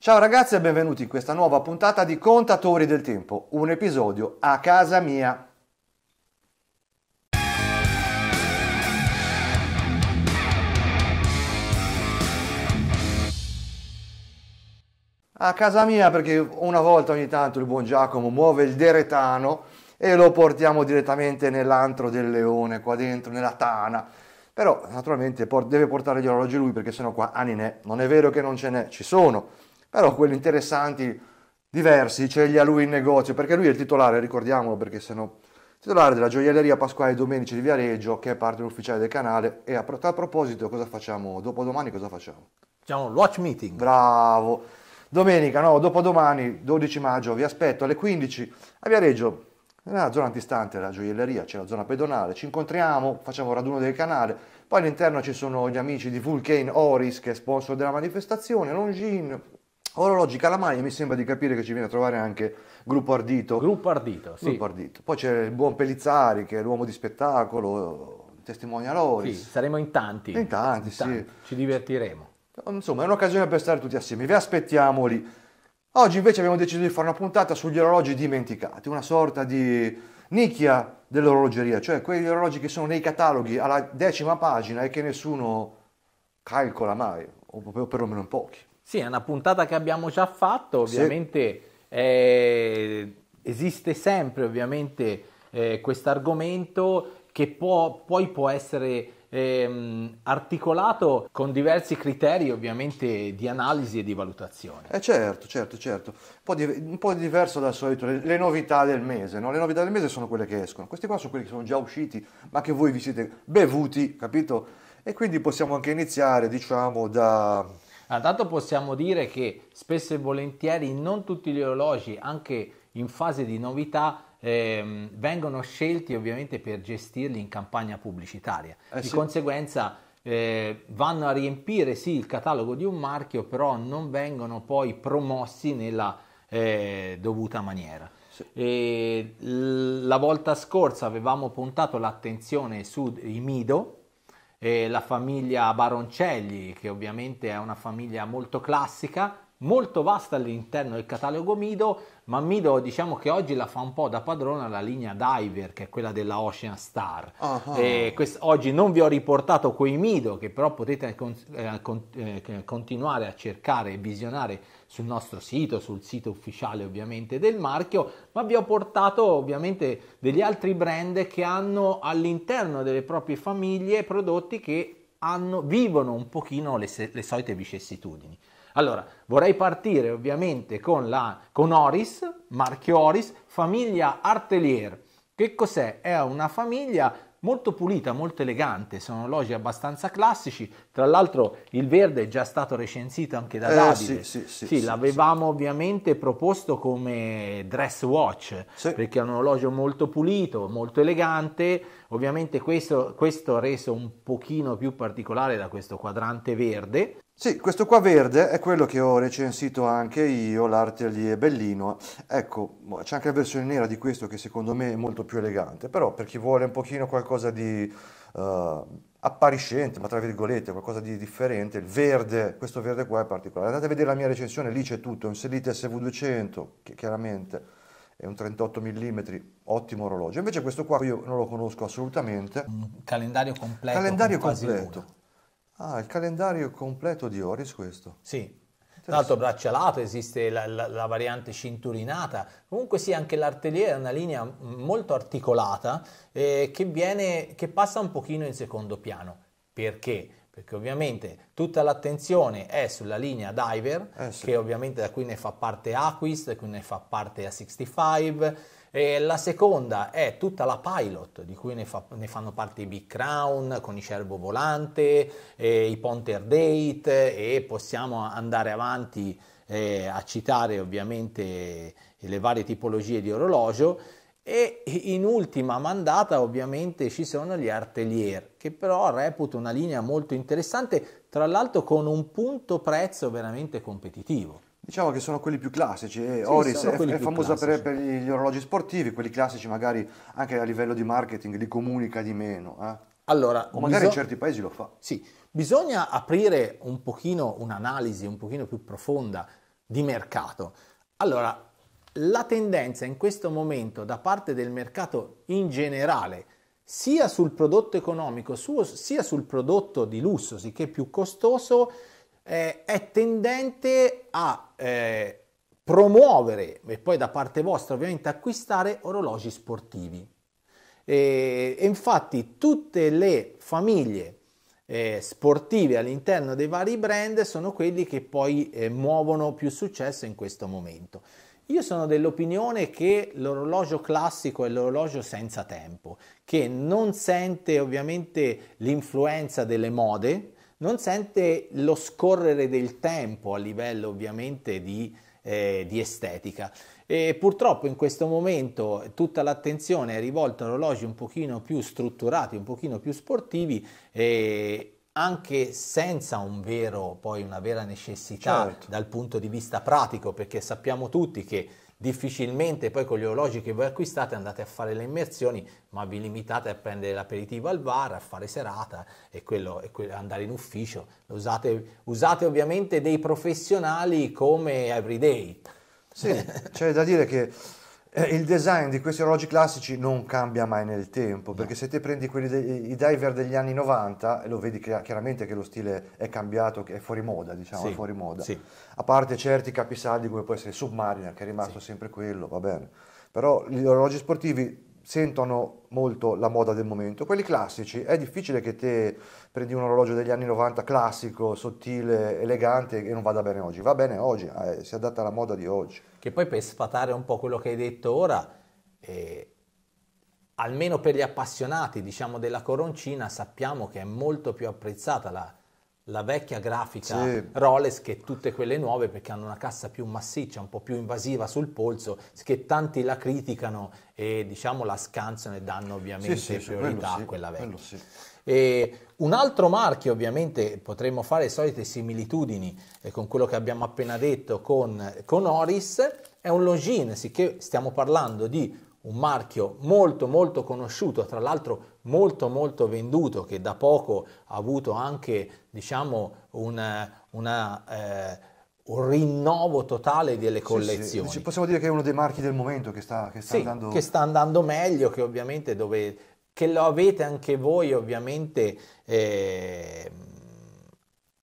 Ciao ragazzi e benvenuti in questa nuova puntata di Contatori del Tempo, un episodio a casa mia. A casa mia perché una volta ogni tanto il buon Giacomo muove il deretano e lo portiamo direttamente nell'antro del leone, qua dentro, nella tana però naturalmente deve portare gli orologi lui perché sennò qua anine non è vero che non ce n'è, ci sono però quelli interessanti, diversi, ce li ha lui in negozio, perché lui è il titolare, ricordiamolo, perché se no titolare della gioielleria Pasquale Domenici di Viareggio, che è parte ufficiale del canale. E a, tal proposito, cosa facciamo? Dopodomani cosa facciamo? Facciamo un watch meeting. Bravo. Domenica, no, dopodomani, 12 maggio, vi aspetto alle 15 a Viareggio, nella zona antistante la gioielleria, c'è la zona pedonale, ci incontriamo, facciamo un raduno del canale, poi all'interno ci sono gli amici di Vulcane Oris, che è sponsor della manifestazione, Longin, Orologi Calamagna mi sembra di capire che ci viene a trovare anche Gruppo Ardito. Gruppo Ardito, sì. Gruppo Ardito. Poi c'è il buon Pelizzari che è l'uomo di spettacolo, testimonia Loris. Sì, saremo in tanti. In tanti, in tanti. Ci divertiremo. Insomma, è un'occasione per stare tutti assieme. Vi aspettiamo lì. Oggi invece abbiamo deciso di fare una puntata sugli orologi dimenticati, una sorta di nicchia dell'orologeria, cioè quegli orologi che sono nei cataloghi alla decima pagina e che nessuno calcola mai, o perlomeno in pochi. Sì, è una puntata che abbiamo già fatto, ovviamente sì. eh, esiste sempre ovviamente eh, questo argomento che può, poi può essere Ehm, articolato con diversi criteri ovviamente di analisi e di valutazione. Eh certo, certo, certo. Un po, di, un po diverso dal solito, le, le novità del mese, no? Le novità del mese sono quelle che escono, questi qua sono quelli che sono già usciti, ma che voi vi siete bevuti, capito? E quindi possiamo anche iniziare, diciamo, da Dato possiamo dire che spesso e volentieri non tutti gli orologi, anche in fase di novità, ehm, vengono scelti ovviamente per gestirli in campagna pubblicitaria. Eh, di sì. conseguenza eh, vanno a riempire sì il catalogo di un marchio, però non vengono poi promossi nella eh, dovuta maniera. Sì. la volta scorsa avevamo puntato l'attenzione sui Mido, eh, la famiglia Baroncelli, che ovviamente è una famiglia molto classica, molto vasta all'interno del catalogo Mido, ma Mido diciamo che oggi la fa un po' da padrona la linea Diver, che è quella della Ocean Star. Uh-huh. Quest- oggi non vi ho riportato quei Mido, che però potete con- eh, con- eh, continuare a cercare e visionare sul nostro sito, sul sito ufficiale ovviamente del marchio, ma vi ho portato ovviamente degli altri brand che hanno all'interno delle proprie famiglie prodotti che hanno, vivono un pochino le, le solite vicissitudini. Allora, vorrei partire ovviamente con, la, con Oris, marchio Oris, famiglia Artelier. Che cos'è? È una famiglia molto pulita, molto elegante, sono orologi abbastanza classici, tra l'altro il verde è già stato recensito anche da eh, Davide, sì, sì, sì, sì l'avevamo ovviamente proposto come dress watch, perché è un orologio molto pulito, molto elegante, ovviamente questo, questo reso un pochino più particolare da questo quadrante verde, sì, questo qua verde è quello che ho recensito anche io, l'arte lì è Bellino. Ecco, boh, c'è anche la versione nera di questo che secondo me è molto più elegante, però per chi vuole un pochino qualcosa di uh, appariscente, ma tra virgolette, qualcosa di differente, il verde, questo verde qua è particolare. Andate a vedere la mia recensione, lì c'è tutto, è un Selite SV200, che chiaramente è un 38 mm, ottimo orologio. Invece questo qua io non lo conosco assolutamente. Un calendario completo. Calendario completo. Ah, il calendario completo di Oris questo. Sì. L'altro braccio alato, esiste la, la, la, variante cinturinata, comunque sì anche l'artiglieria è una linea molto articolata eh, che, viene, che passa un pochino in secondo piano. Perché? perché ovviamente tutta l'attenzione è sulla linea diver, eh sì. che ovviamente da qui ne fa parte Aquist, da cui ne fa parte A65, e la seconda è tutta la pilot, di cui ne, fa, ne fanno parte i Big Crown, con i Cervo Volante, eh, i Ponter Date e possiamo andare avanti eh, a citare ovviamente eh, le varie tipologie di orologio. E in ultima mandata ovviamente ci sono gli Artelier, che però reputo una linea molto interessante, tra l'altro con un punto prezzo veramente competitivo. Diciamo che sono quelli più classici, eh, sì, Oris è, è famosa per, per, gli orologi sportivi, quelli classici magari anche a livello di marketing li comunica di meno. Eh? Allora, o magari in certi paesi lo fa. Sì, bisogna aprire un pochino un'analisi un pochino più profonda di mercato. Allora, la tendenza in questo momento da parte del mercato in generale, sia sul prodotto economico, sia sul prodotto di lusso, sicché più costoso, eh, è tendente a eh, promuovere e poi da parte vostra ovviamente acquistare orologi sportivi. E, e infatti tutte le famiglie eh, sportive all'interno dei vari brand sono quelli che poi eh, muovono più successo in questo momento. Io sono dell'opinione che l'orologio classico è l'orologio senza tempo, che non sente ovviamente l'influenza delle mode, non sente lo scorrere del tempo a livello ovviamente di, eh, di estetica. E purtroppo in questo momento tutta l'attenzione è rivolta a orologi un pochino più strutturati, un pochino più sportivi. Eh, anche senza un vero, poi una vera necessità certo. dal punto di vista pratico, perché sappiamo tutti che difficilmente poi con gli orologi che voi acquistate andate a fare le immersioni, ma vi limitate a prendere l'aperitivo al bar, a fare serata e, quello, e quello, andare in ufficio. Usate, usate ovviamente dei professionali come everyday. Sì, c'è da dire che eh, il design di questi orologi classici non cambia mai nel tempo, perché se te prendi quelli dei, i diver degli anni 90, lo vedi chiaramente che lo stile è cambiato, è fuori moda, diciamo, sì, è fuori moda. Sì. A parte certi capisaldi come può essere il Submariner, che è rimasto sì. sempre quello, va bene. Però gli orologi sportivi sentono molto la moda del momento. Quelli classici, è difficile che te prendi un orologio degli anni 90 classico, sottile, elegante e non vada bene oggi. Va bene oggi, eh, si adatta alla moda di oggi che poi per sfatare un po' quello che hai detto ora, eh, almeno per gli appassionati diciamo, della coroncina sappiamo che è molto più apprezzata la, la vecchia grafica sì. Rolex che tutte quelle nuove perché hanno una cassa più massiccia, un po' più invasiva sul polso, che tanti la criticano e diciamo la scansano e danno ovviamente sì, sì, priorità a quella vecchia. E un altro marchio, ovviamente potremmo fare le solite similitudini eh, con quello che abbiamo appena detto con, con Oris, è un Longines, sicché stiamo parlando di un marchio molto molto conosciuto, tra l'altro molto molto venduto, che da poco ha avuto anche diciamo una, una eh, un rinnovo totale delle collezioni. Sì, sì. Possiamo dire che è uno dei marchi del momento che sta, che sta sì, andando... che sta andando meglio, che ovviamente dove che lo avete anche voi ovviamente eh,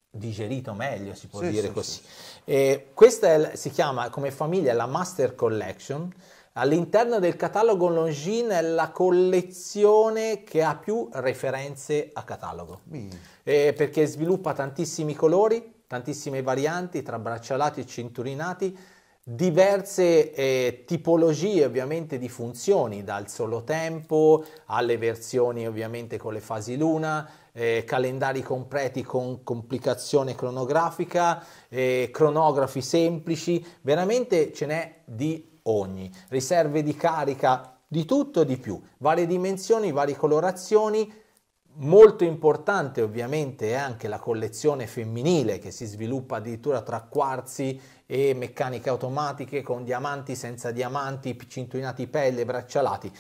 digerito meglio, si può sì, dire sì, così. Sì. Eh, questa è, si chiama come famiglia la Master Collection. All'interno del catalogo Longin è la collezione che ha più referenze a catalogo, eh, perché sviluppa tantissimi colori, tantissime varianti tra braccialati e cinturinati, diverse eh, tipologie ovviamente di funzioni, dal solo tempo alle versioni ovviamente con le fasi luna, eh, calendari completi con complicazione cronografica, eh, cronografi semplici, veramente ce n'è di ogni, riserve di carica di tutto e di più, varie dimensioni, varie colorazioni, Molto importante ovviamente è anche la collezione femminile che si sviluppa addirittura tra quarzi e meccaniche automatiche con diamanti, senza diamanti, cinturinati pelle, braccialati.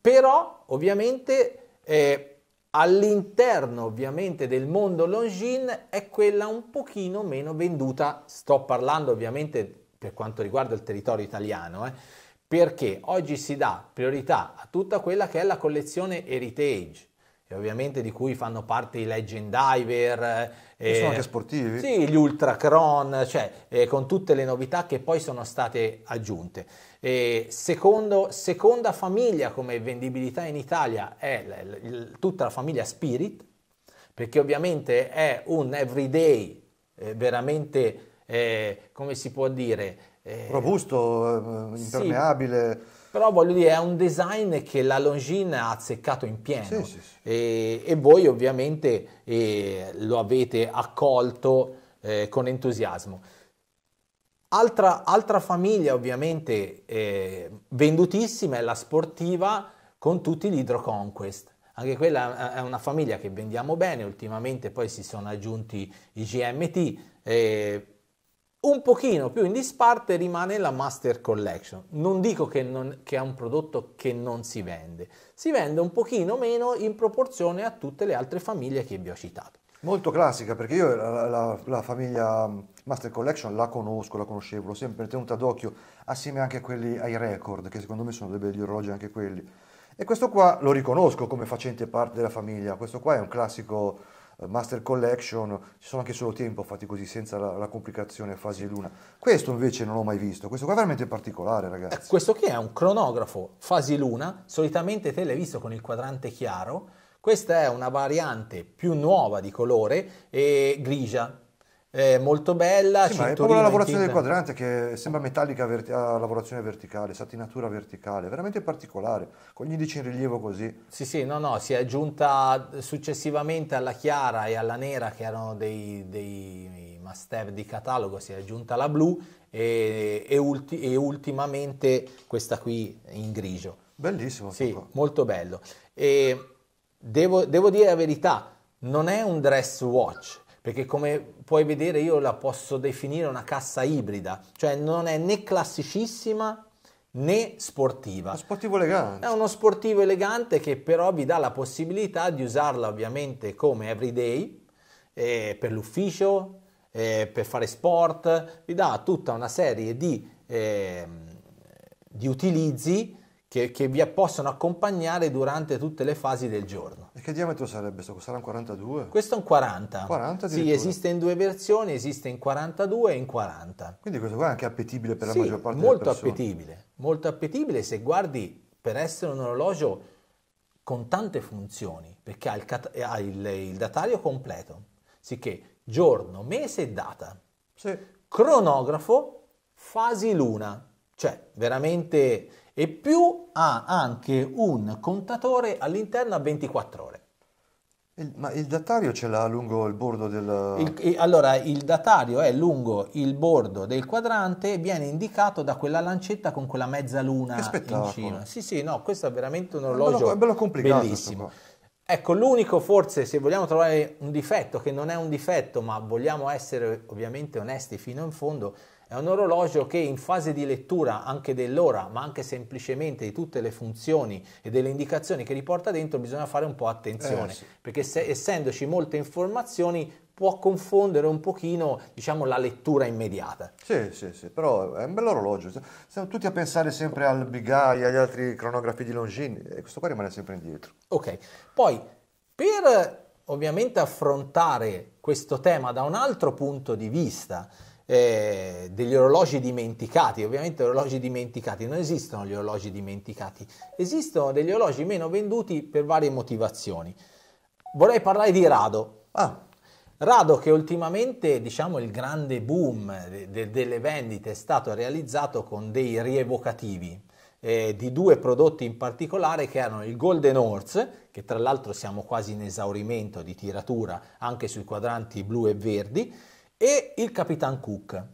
Però ovviamente eh, all'interno ovviamente del mondo Longines è quella un pochino meno venduta, sto parlando ovviamente per quanto riguarda il territorio italiano, eh, perché oggi si dà priorità a tutta quella che è la collezione heritage e ovviamente di cui fanno parte i legend diver. Eh, sono anche sportivi? Sì, gli ultracron, cioè eh, con tutte le novità che poi sono state aggiunte. Eh, secondo, seconda famiglia come vendibilità in Italia è l- l- tutta la famiglia Spirit, perché ovviamente è un everyday eh, veramente, eh, come si può dire... Eh, robusto, impermeabile... Sì però voglio dire, è un design che la Longin ha azzeccato in pieno sì, sì, sì. E, e, voi ovviamente e eh, lo avete accolto eh, con entusiasmo. Altra, altra famiglia ovviamente eh, vendutissima è la sportiva con tutti gli Hydro Conquest. Anche quella è una famiglia che vendiamo bene, ultimamente poi si sono aggiunti i GMT, eh, un pochino più in disparte rimane la Master Collection. Non dico che, non, che è un prodotto che non si vende, si vende un pochino meno in proporzione a tutte le altre famiglie che vi ho citato. Molto classica, perché io la, la, la, famiglia Master Collection la conosco, la conoscevo, l'ho sempre tenuta d'occhio, assieme anche a quelli ai record, che secondo me sono dei belli orologi anche quelli. E questo qua lo riconosco come facente parte della famiglia, questo qua è un classico master collection, ci sono anche solo tempo fatti così senza la, la complicazione fase luna. Questo invece non l'ho mai visto, questo qua è veramente particolare ragazzi. Eh, questo qui è un cronografo fase luna, solitamente te con il quadrante chiaro, questa è una variante più nuova di colore e grigia, è molto bella. Sì, è proprio la lavorazione del quadrante che sembra metallica verti- a ah, lavorazione verticale, satinatura verticale, veramente particolare, con gli indici in rilievo così. Sì, sì, no, no, si è aggiunta successivamente alla chiara e alla nera che erano dei, dei must have di catalogo, si è aggiunta la blu e, e, ulti- e ultimamente questa qui in grigio. Bellissimo. Sì, qua. molto bello. E devo, devo dire la verità, non è un dress watch, perché come puoi vedere io la posso definire una cassa ibrida, cioè non è né classicissima né sportiva. Uno sportivo elegante. È uno sportivo elegante che però vi dà la possibilità di usarla ovviamente come everyday, eh, per l'ufficio, eh, per fare sport, vi dà tutta una serie di, eh, di utilizzi che, che vi possono accompagnare durante tutte le fasi del giorno. E che diametro sarebbe questo? Sarà un 42? Questo è un 40. 40 sì, esiste in due versioni, esiste in 42 e in 40. Quindi questo qua è anche appetibile per sì, la maggior parte delle persone. molto appetibile. Molto appetibile se guardi per essere un orologio con tante funzioni, perché ha il, eh, ha il, il datario completo, sicché giorno, mese e data. Sì. Cronografo, fasi luna, cioè veramente e più ha anche un contatore all'interno a 24 ore. Il, ma il datario ce l'ha lungo il bordo del... Il, allora, il datario è lungo il bordo del quadrante, viene indicato da quella lancetta con quella mezzaluna in cima. Sì, sì, no, questo è veramente un orologio è bello, è bello bellissimo. Ecco, l'unico forse, se vogliamo trovare un difetto, che non è un difetto, ma vogliamo essere ovviamente onesti fino in fondo, è un orologio che in fase di lettura anche dell'ora, ma anche semplicemente di tutte le funzioni e delle indicazioni che riporta dentro, bisogna fare un po' attenzione, eh, sì. perché se, essendoci molte informazioni può confondere un pochino diciamo, la lettura immediata. Sì, sì, sì, però è un bell'orologio. Siamo tutti a pensare sempre al Bigai, agli altri cronografi di Longines, e eh, questo qua rimane sempre indietro. Ok, poi per ovviamente affrontare questo tema da un altro punto di vista, eh, degli orologi dimenticati, ovviamente orologi dimenticati, non esistono gli orologi dimenticati, esistono degli orologi meno venduti per varie motivazioni. Vorrei parlare di Rado. Ah, Rado che ultimamente diciamo il grande boom de- de- delle vendite è stato realizzato con dei rievocativi. Eh, di due prodotti in particolare che erano il Golden Horse, che tra l'altro siamo quasi in esaurimento di tiratura anche sui quadranti blu e verdi, e il Capitan Cook.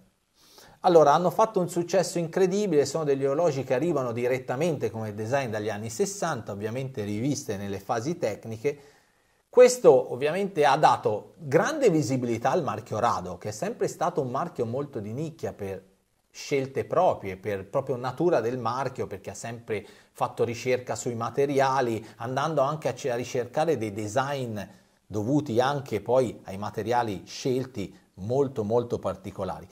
Allora, hanno fatto un successo incredibile, sono degli orologi che arrivano direttamente come design dagli anni 60, ovviamente riviste nelle fasi tecniche. Questo ovviamente ha dato grande visibilità al marchio Rado, che è sempre stato un marchio molto di nicchia per scelte proprie, per proprio natura del marchio, perché ha sempre fatto ricerca sui materiali, andando anche a ricercare dei design dovuti anche poi ai materiali scelti molto molto particolari.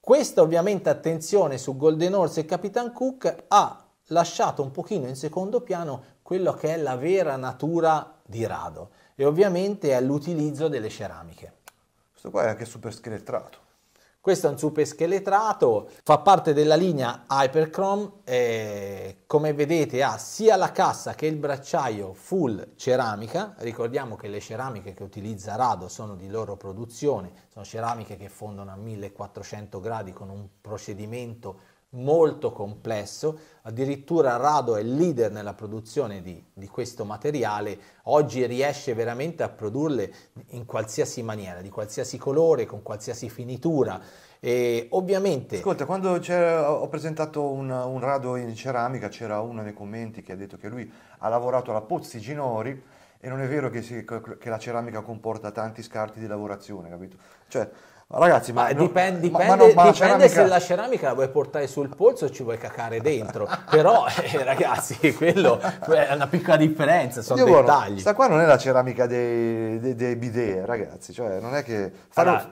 Questa ovviamente attenzione su Golden Horse e Capitan Cook ha lasciato un pochino in secondo piano quello che è la vera natura di Rado e ovviamente è l'utilizzo delle ceramiche. Questo qua è anche super scheletrato. Questo è un super scheletrato, fa parte della linea Hyperchrome e come vedete ha sia la cassa che il bracciaio full ceramica. Ricordiamo che le ceramiche che utilizza Rado sono di loro produzione, sono ceramiche che fondono a 1400 gradi con un procedimento molto complesso, addirittura Rado è leader nella produzione di, di, questo materiale, oggi riesce veramente a produrle in qualsiasi maniera, di qualsiasi colore, con qualsiasi finitura. E ovviamente... Ascolta, quando ho presentato un, un Rado in ceramica c'era uno nei commenti che ha detto che lui ha lavorato alla Pozzi Ginori e non è vero che, si, che la ceramica comporta tanti scarti di lavorazione, capito? Cioè, Ragazzi, ma, ma dipende, dipende, ma no, ma dipende la ceramica... se la ceramica la vuoi portare sul polso o ci vuoi cacare dentro. Però, eh, ragazzi, quello è una piccola differenza, sono Io dettagli. Guarda, sta qua non è la ceramica dei, dei, dei bidet, ragazzi. Cioè, non è che... Allora,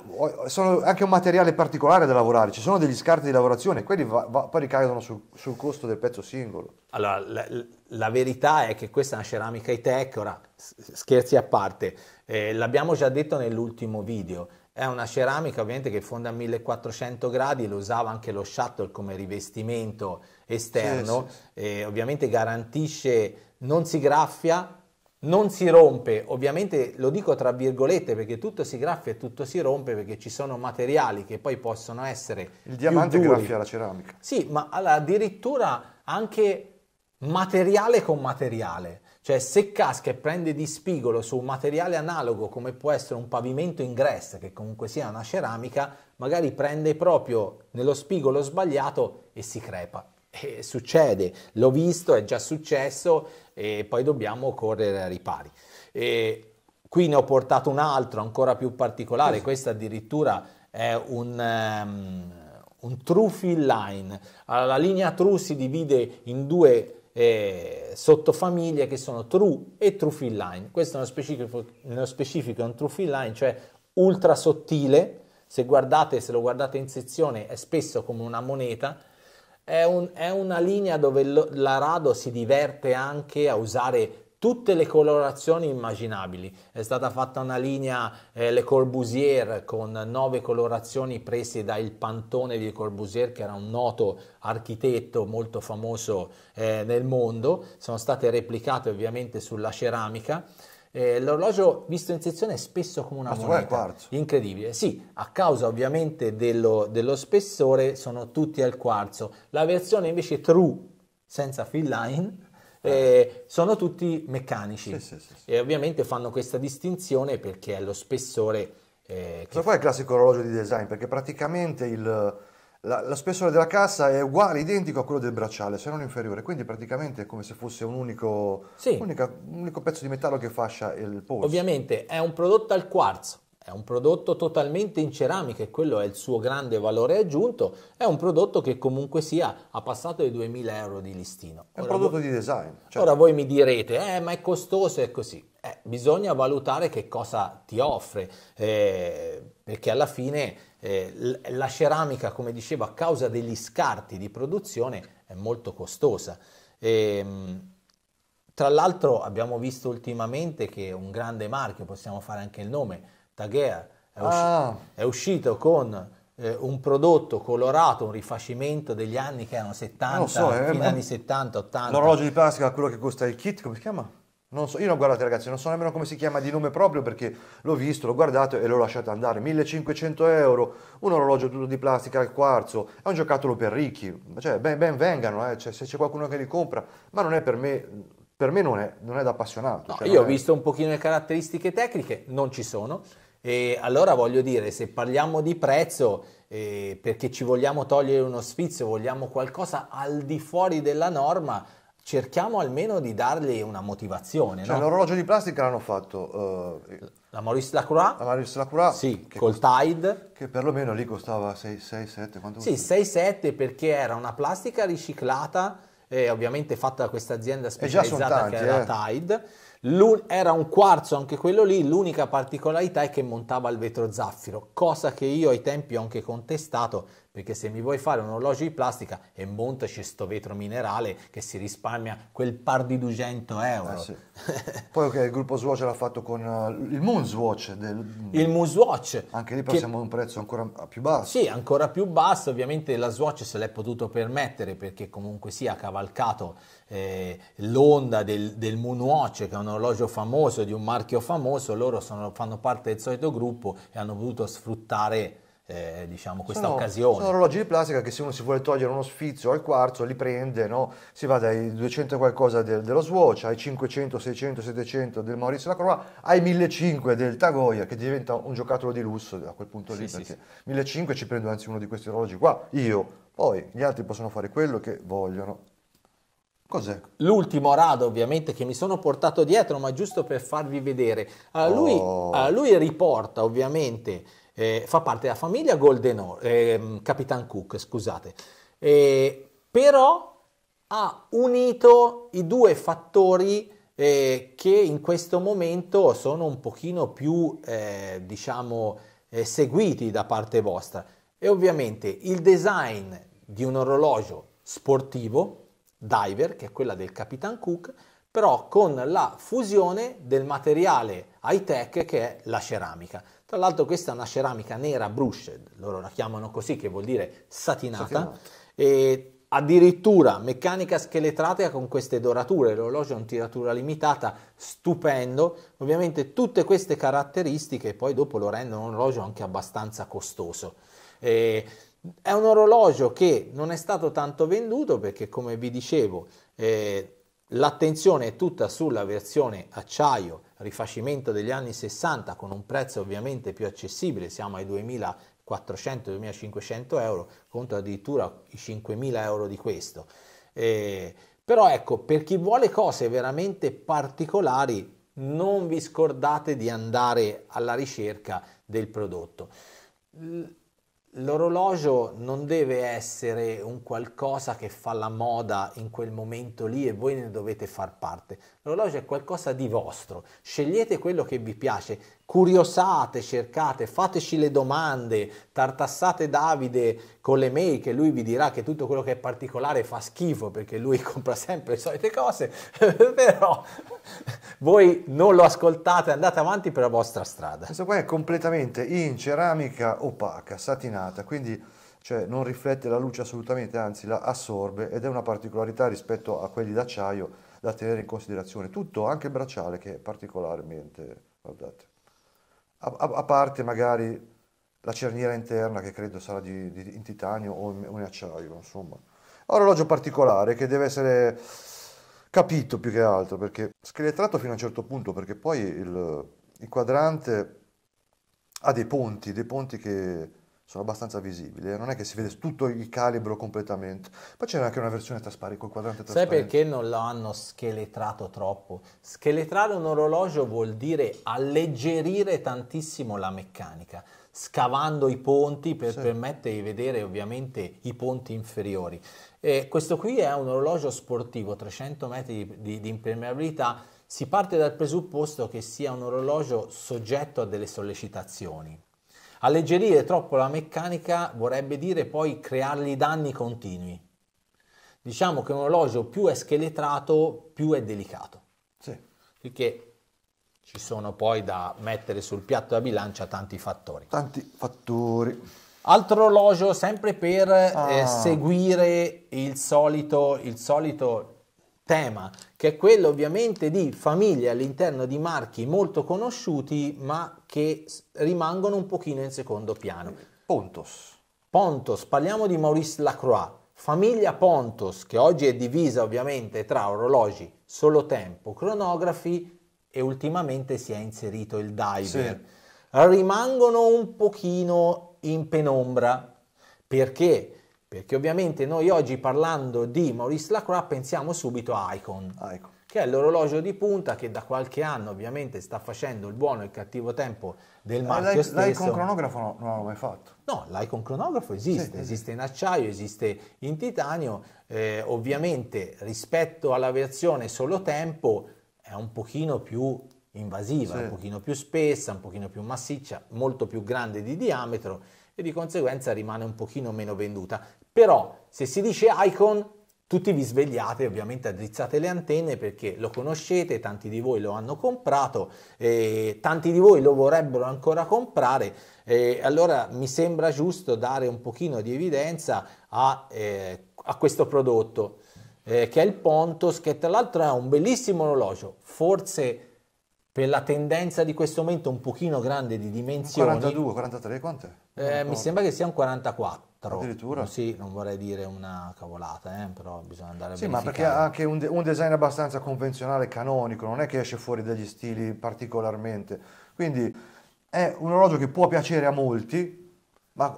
sono anche un materiale particolare da lavorare. Ci sono degli scarti di lavorazione, quelli va, va, poi ricadono sul, sul costo del pezzo singolo. Allora, la, la, verità è che questa è una ceramica high tech, ora scherzi a parte, eh, l'abbiamo già detto nell'ultimo video, è una ceramica ovviamente che fonde a 1400 gradi, lo usava anche lo shuttle come rivestimento esterno, sì, sì. E ovviamente garantisce, non si graffia, non si rompe, ovviamente lo dico tra virgolette perché tutto si graffia e tutto si rompe perché ci sono materiali che poi possono essere... Il diamante duri. graffia la ceramica. Sì, ma addirittura anche materiale con materiale. Cioè se casca e prende di spigolo su un materiale analogo come può essere un pavimento in gres, che comunque sia una ceramica, magari prende proprio nello spigolo sbagliato e si crepa. E succede, l'ho visto, è già successo e poi dobbiamo correre ai ripari. E qui ne ho portato un altro ancora più particolare, sì. questo addirittura è un... Um, un true fill line. Allora, la linea true si divide in due eh, sottofamiglie che sono true e true fill line. Questo nello specifico, nello specifico è un true fill line, cioè ultra sottile, se guardate, se lo guardate in sezione è spesso come una moneta, è, un, è una linea dove lo, la Rado si diverte anche a usare tutte le colorazioni immaginabili. È stata fatta una linea eh, Le Corbusier con nove colorazioni prese dal pantone di Le Corbusier che era un noto architetto molto famoso eh, nel mondo, sono state replicate ovviamente sulla ceramica. Eh, l'orologio visto in sezione è spesso come una Questo moneta, incredibile. Sì, a causa ovviamente dello, dello spessore sono tutti al quarzo. La versione invece true senza fill line eh, eh, sono tutti meccanici sì, sì, sì, e ovviamente fanno questa distinzione perché è lo spessore. Eh, Cosa che... fa il classico orologio di design? Perché praticamente il, la, lo spessore della cassa è uguale, identico a quello del bracciale, se non inferiore, quindi praticamente è come se fosse un unico, unica, unico pezzo di metallo che fascia il polso. Ovviamente è un prodotto al quarzo, è un prodotto totalmente in ceramica e quello è il suo grande valore aggiunto. È un prodotto che comunque sia ha passato i 2000 euro di listino. È un ora prodotto voi, di design. Cioè. Ora voi mi direte, eh, ma è costoso e così. Eh, bisogna valutare che cosa ti offre, eh, perché alla fine eh, la ceramica, come dicevo, a causa degli scarti di produzione è molto costosa. E, ehm, tra l'altro abbiamo visto ultimamente che un grande marchio, possiamo fare anche il nome, Taghea è, usci- ah. è uscito con eh, un prodotto colorato, un rifacimento degli anni che erano 70, so, eh, fine eh, anni 70, 80. L'orologio di plastica, quello che costa il kit, come si chiama? Non so, io non guardate ragazzi, non so nemmeno come si chiama di nome proprio perché l'ho visto, l'ho guardato e l'ho lasciato andare. 1500 euro, un orologio tutto di plastica al quarzo, è un giocattolo per ricchi, cioè ben, ben vengano, eh, cioè, se c'è qualcuno che li compra, ma non è per me, per me non è, non è da appassionato. No, cioè, io ho è... visto un pochino le caratteristiche tecniche, non ci sono. E allora voglio dire, se parliamo di prezzo, eh, perché ci vogliamo togliere uno sfizio, vogliamo qualcosa al di fuori della norma, cerchiamo almeno di dargli una motivazione. Cioè, no? l'orologio di plastica l'hanno fatto... Uh, la Maurice Lacroix? La Maurice Lacroix? Sì, col costa, Tide. Che perlomeno lì costava 6-7, quanto Sì, 6-7 perché era una plastica riciclata, eh, ovviamente fatta da questa azienda specializzata tanti, che era eh. Tide L'un- era un quarzo anche quello lì, l'unica particolarità è che montava il vetro zaffiro, cosa che io ai tempi ho anche contestato perché se mi vuoi fare un orologio di plastica e montaci questo vetro minerale che si risparmia quel par di 200 euro. Eh sì. Poi okay, il gruppo Swatch l'ha fatto con uh, il Moon Swatch. Del, il Moon Swatch. Anche lì passiamo che, a un prezzo ancora più basso. Sì, ancora più basso. Ovviamente la Swatch se l'è potuto permettere perché comunque si sì, ha cavalcato eh, l'onda del, del Watch che è un orologio famoso, di un marchio famoso. Loro sono, fanno parte del solito gruppo e hanno potuto sfruttare eh, diciamo, questa sono, occasione. Sono orologi di plastica che se uno si vuole togliere uno sfizio al quarzo li prende, no? si va dai 200 qualcosa de, dello Swatch ai 500, 600, 700 del Maurizio Lacroix ai 1500 del Tagoia che diventa un giocattolo di lusso a quel punto lì sì, perché sì, sì. 1500 ci prendo anzi uno di questi orologi qua, io, poi gli altri possono fare quello che vogliono. Cos'è? L'ultimo rado ovviamente che mi sono portato dietro, ma giusto per farvi vedere. Allora, ah, lui, oh. Ah, lui riporta ovviamente eh, fa parte della famiglia Golden eh, Capitan Cook, scusate, eh, però ha unito i due fattori eh, che in questo momento sono un pochino più, eh, diciamo, eh, seguiti da parte vostra. E ovviamente il design di un orologio sportivo, diver, che è quella del Capitan Cook, però con la fusione del materiale high tech che è la ceramica. Tra l'altro questa è una ceramica nera brushed, loro la chiamano così, che vuol dire satinata, satinata. e addirittura meccanica scheletrata con queste dorature, l'orologio ha un tiratura limitata, stupendo. Ovviamente tutte queste caratteristiche poi dopo lo rendono un orologio anche abbastanza costoso. E è un orologio che non è stato tanto venduto perché come vi dicevo eh, l'attenzione è tutta sulla versione acciaio rifacimento degli anni 60 con un prezzo ovviamente più accessibile, siamo ai 2.400-2.500 euro contro addirittura i 5.000 euro di questo. Eh, però ecco, per chi vuole cose veramente particolari, non vi scordate di andare alla ricerca del prodotto. L'orologio non deve essere un qualcosa che fa la moda in quel momento lì e voi ne dovete far parte. L'orologio è qualcosa di vostro, scegliete quello che vi piace, curiosate, cercate, fateci le domande, tartassate Davide con le mail che lui vi dirà che tutto quello che è particolare fa schifo perché lui compra sempre le solite cose, però voi non lo ascoltate, andate avanti per la vostra strada. Questo qua è completamente in ceramica opaca, satinata, quindi cioè non riflette la luce assolutamente, anzi la assorbe ed è una particolarità rispetto a quelli d'acciaio da tenere in considerazione. Tutto, anche il bracciale che è particolarmente, guardate, a, a, a parte magari la cerniera interna che credo sarà di, di, in titanio o in, o in acciaio, insomma. Orologio particolare che deve essere capito più che altro, perché scheletrato fino a un certo punto, perché poi il, il quadrante ha dei ponti, dei ponti che sono abbastanza visibili, eh. non è che si vede tutto il calibro completamente. Poi c'è anche una versione trasparente col quadrante trasparente. Sai perché non l'hanno scheletrato troppo? Scheletrare un orologio vuol dire alleggerire tantissimo la meccanica, scavando i ponti per sì. permettere di vedere ovviamente i ponti inferiori. E eh, questo qui è un orologio sportivo, 300 metri di, di, di impermeabilità, si parte dal presupposto che sia un orologio soggetto a delle sollecitazioni Alleggerire troppo la meccanica vorrebbe dire poi creargli danni continui. Diciamo che un orologio più è scheletrato, più è delicato. Sì. Perché ci sono poi da mettere sul piatto della bilancia tanti fattori. Tanti fattori. Altro orologio sempre per eh, ah. eh, seguire il solito, il solito tema, che è quello ovviamente di famiglie all'interno di marchi molto conosciuti, ma che rimangono un pochino in secondo piano. Pontos. Pontos, parliamo di Maurice Lacroix. Famiglia Pontos, che oggi è divisa ovviamente tra orologi, solo tempo, cronografi e ultimamente si è inserito il diver. Sì. Rimangono un pochino in penombra perché perché ovviamente noi oggi parlando di Maurice Lacroix pensiamo subito a Icon, Icon. che è l'orologio di punta che da qualche anno ovviamente sta facendo il buono e il cattivo tempo del marchio L'I- stesso. L'Icon cronografo no, non l'ho mai fatto. No, l'Icon cronografo esiste, sì, esiste in acciaio, esiste in titanio, eh, ovviamente rispetto alla versione solo tempo è un pochino più invasiva, sì. un pochino più spessa, un pochino più massiccia, molto più grande di diametro e di conseguenza rimane un pochino meno venduta. Però se si dice Icon, tutti vi svegliate, ovviamente addrizzate le antenne perché lo conoscete, tanti di voi lo hanno comprato, e tanti di voi lo vorrebbero ancora comprare, eh, allora mi sembra giusto dare un pochino di evidenza a, eh, a questo prodotto. Eh, che è il Pontos, che tra l'altro è un bellissimo orologio, forse per la tendenza di questo momento un pochino grande di dimensioni. 42, 43, quanto è? Eh, mi sembra che sia un 44. Addirittura? Sì, non vorrei dire una cavolata, eh, però bisogna andare a sì, verificare. Sì, ma perché ha anche un, de un, design abbastanza convenzionale, canonico, non è che esce fuori dagli stili particolarmente. Quindi è un orologio che può piacere a molti, ma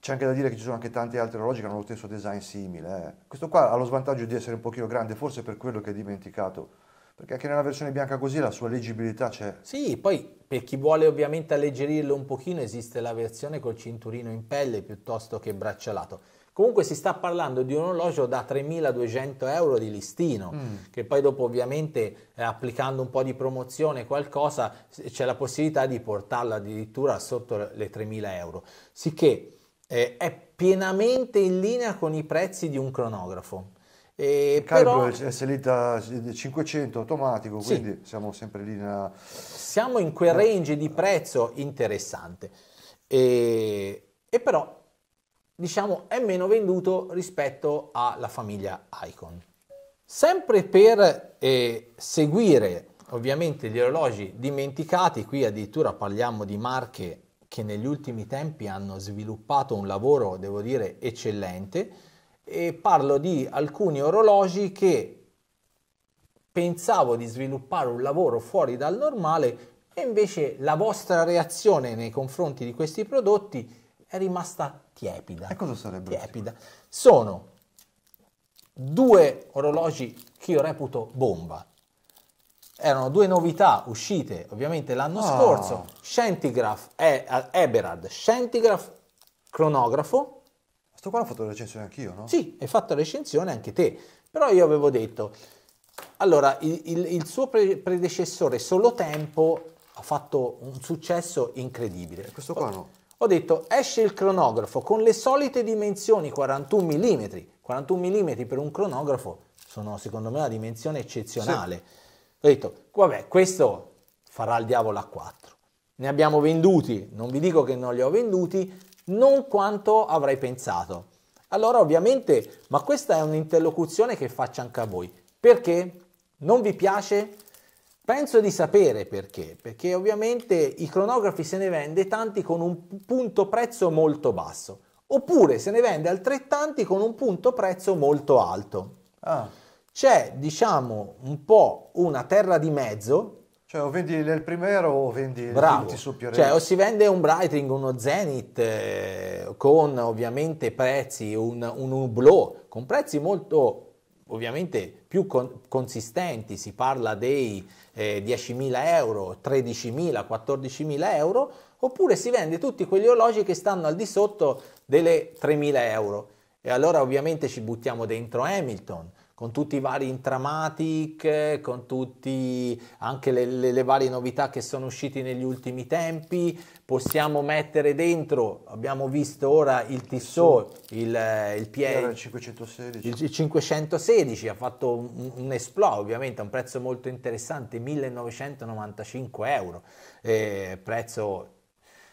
c'è anche da dire che ci sono anche tanti altri orologi che hanno lo stesso design simile. Eh. Questo qua ha lo svantaggio di essere un pochino grande, forse per quello che è dimenticato perché anche nella versione bianca così la sua leggibilità c'è. Sì, poi per chi vuole ovviamente alleggerirlo un pochino esiste la versione col cinturino in pelle piuttosto che braccialato. Comunque si sta parlando di un orologio da 3.200 euro di listino, mm. che poi dopo ovviamente eh, applicando un po' di promozione qualcosa c'è la possibilità di portarlo addirittura sotto le 3.000 euro. Sicché eh, è pienamente in linea con i prezzi di un cronografo. E il però, è salita 500 automatico, quindi sì, siamo sempre lì. Nella... Siamo in quel range di prezzo interessante. E, e però diciamo è meno venduto rispetto alla famiglia Icon. Sempre per eh, seguire ovviamente gli orologi dimenticati, qui addirittura parliamo di marche che negli ultimi tempi hanno sviluppato un lavoro, devo dire, eccellente e parlo di alcuni orologi che pensavo di sviluppare un lavoro fuori dal normale e invece la vostra reazione nei confronti di questi prodotti è rimasta tiepida. E cosa sarebbe? Tiepida. Sono due orologi che io reputo bomba. Erano due novità uscite ovviamente l'anno oh. scorso, Scentigraph, e eh, Eberhard, Scentigraph, cronografo Sto qua l'ho fatto la recensione anch'io, no? Sì, hai fatto la recensione anche te. Però io avevo detto, allora, il, il, il suo pre- predecessore Solo Tempo ha fatto un successo incredibile. E questo qua no. Ho detto, esce il cronografo con le solite dimensioni, 41 mm. 41 mm per un cronografo sono secondo me una dimensione eccezionale. Sì. Ho detto, vabbè, questo farà il diavolo a 4. Ne abbiamo venduti, non vi dico che non li ho venduti, non quanto avrei pensato. Allora ovviamente, ma questa è un'interlocuzione che faccio anche a voi. Perché? Non vi piace? Penso di sapere perché, perché ovviamente i cronografi se ne vende tanti con un punto prezzo molto basso, oppure se ne vende altrettanti con un punto prezzo molto alto. Ah. C'è, diciamo, un po' una terra di mezzo cioè o vendi nel primero o vendi Bravo. Cioè, o si vende un Brightling, uno Zenith eh, con ovviamente prezzi, un, un Hublot, con prezzi molto ovviamente più con, consistenti, si parla dei eh, 10.000 euro, 13.000, 14.000 euro, oppure si vende tutti quegli orologi che stanno al di sotto delle 3.000 euro. E allora ovviamente ci buttiamo dentro Hamilton, con tutti i vari intramatic, con tutti anche le, le, le varie novità che sono usciti negli ultimi tempi, possiamo mettere dentro, abbiamo visto ora il Tissot, eh, il, il, PL, 516. Il, il 516 ha fatto un, un esploit ovviamente a un prezzo molto interessante, 1995 euro, eh, prezzo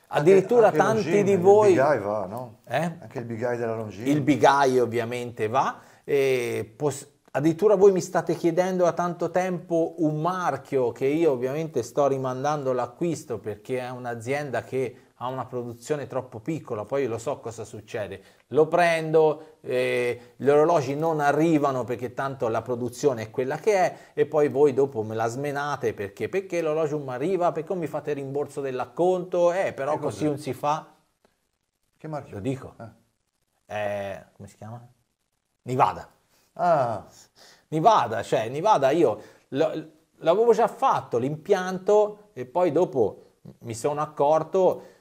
Addirittura anche, anche tanti di voi... Il bigai va, no? Eh? Anche il bigai della Longines. Il bigai ovviamente va. E eh, pos- Addirittura voi mi state chiedendo da tanto tempo un marchio che io ovviamente sto rimandando l'acquisto perché è un'azienda che ha una produzione troppo piccola, poi lo so cosa succede. Lo prendo, eh, gli orologi non arrivano perché tanto la produzione è quella che è e poi voi dopo me la smenate perché, perché l'orologio non arriva, perché mi fate rimborso dell'acconto, eh però e così non si fa. Che marchio? Lo dico. Eh. Eh, come si chiama? Nivada ah, Nevada, cioè Nevada io l'avevo già fatto l'impianto e poi dopo mi sono accorto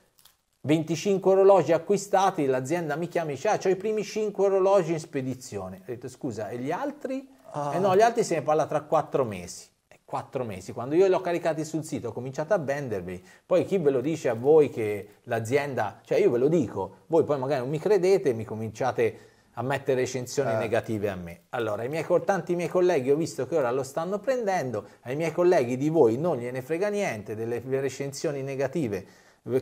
25 orologi acquistati, l'azienda mi chiama e dice, ah, c'ho i primi 5 orologi in spedizione. Ho detto, scusa, e gli altri? Ah. E no, ah. gli altri se ne parla tra 4 mesi. 4 eh, mesi, quando io li ho caricati sul sito, ho cominciato a vendervi. Poi chi ve lo dice a voi che l'azienda, cioè io ve lo dico, voi poi magari non mi credete, mi cominciate a mettere recensioni eh. negative a me. Allora, ai miei, tanti miei colleghi ho visto che ora lo stanno prendendo, ai miei colleghi di voi non gliene frega niente delle recensioni negative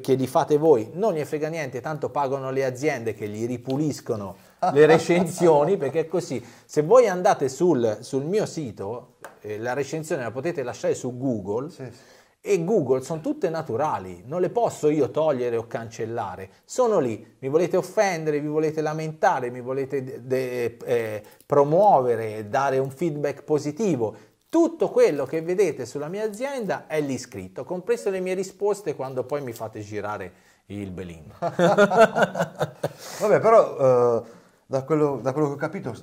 che li fate voi, non gliene frega niente, tanto pagano le aziende che gli ripuliscono le recensioni, perché è così. Se voi andate sul, sul mio sito, eh, la recensione la potete lasciare su Google. Sì, sì e Google sono tutte naturali, non le posso io togliere o cancellare, sono lì, mi volete offendere, vi volete lamentare, mi volete de- de- eh, promuovere, dare un feedback positivo, tutto quello che vedete sulla mia azienda è lì scritto, compreso le mie risposte quando poi mi fate girare il belin. Vabbè, però eh, da, quello, da quello che ho capito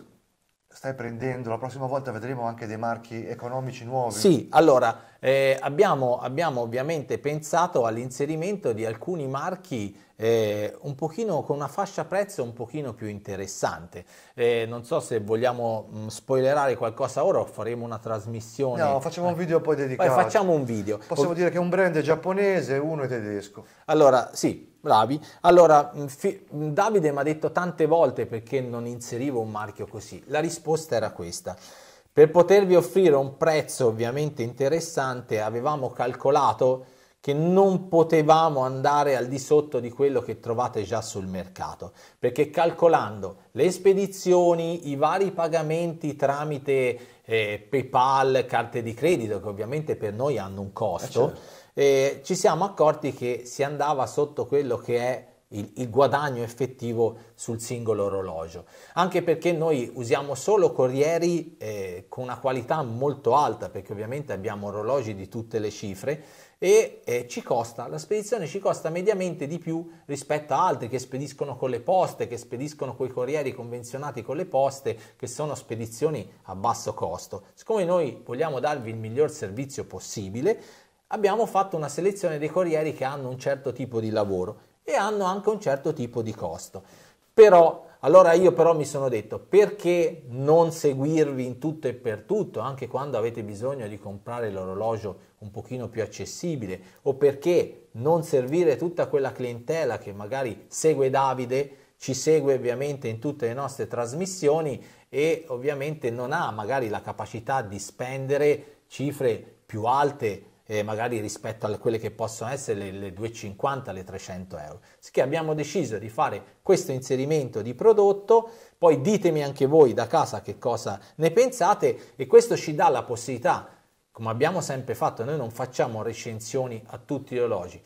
stai prendendo, la prossima volta vedremo anche dei marchi economici nuovi. Sì, allora eh, abbiamo, abbiamo, ovviamente pensato all'inserimento di alcuni marchi eh, un pochino con una fascia prezzo un pochino più interessante. Eh, non so se vogliamo mh, mm, spoilerare qualcosa ora o faremo una trasmissione. No, facciamo un video poi dedicato. Poi facciamo un video. Possiamo o... dire che un brand è giapponese, uno è tedesco. Allora, sì, Bravi. Allora, mm, mm, Davide mi ha detto tante volte perché non inserivo un marchio così. La risposta era questa. Per potervi offrire un prezzo ovviamente interessante, avevamo calcolato che non potevamo andare al di sotto di quello che trovate già sul mercato, perché calcolando le spedizioni, i vari pagamenti tramite eh, PayPal, carte di credito, che ovviamente per noi hanno un costo, eh certo eh, ci siamo accorti che si andava sotto quello che è il, il, guadagno effettivo sul singolo orologio, anche perché noi usiamo solo corrieri eh, con una qualità molto alta, perché ovviamente abbiamo orologi di tutte le cifre e eh, ci costa, la spedizione ci costa mediamente di più rispetto a altri che spediscono con le poste, che spediscono con i corrieri convenzionati con le poste, che sono spedizioni a basso costo. Siccome noi vogliamo darvi il miglior servizio possibile, abbiamo fatto una selezione dei corrieri che hanno un certo tipo di lavoro e hanno anche un certo tipo di costo. Però, allora io però mi sono detto, perché non seguirvi in tutto e per tutto, anche quando avete bisogno di comprare l'orologio un pochino più accessibile, o perché non servire tutta quella clientela che magari segue Davide, ci segue ovviamente in tutte le nostre trasmissioni e ovviamente non ha magari la capacità di spendere cifre più alte eh, magari rispetto a quelle che possono essere le, le 250, le 300 euro. Sicché abbiamo deciso di fare questo inserimento di prodotto, poi ditemi anche voi da casa che cosa ne pensate e questo ci dà la possibilità come abbiamo sempre fatto, noi non facciamo recensioni a tutti gli orologi,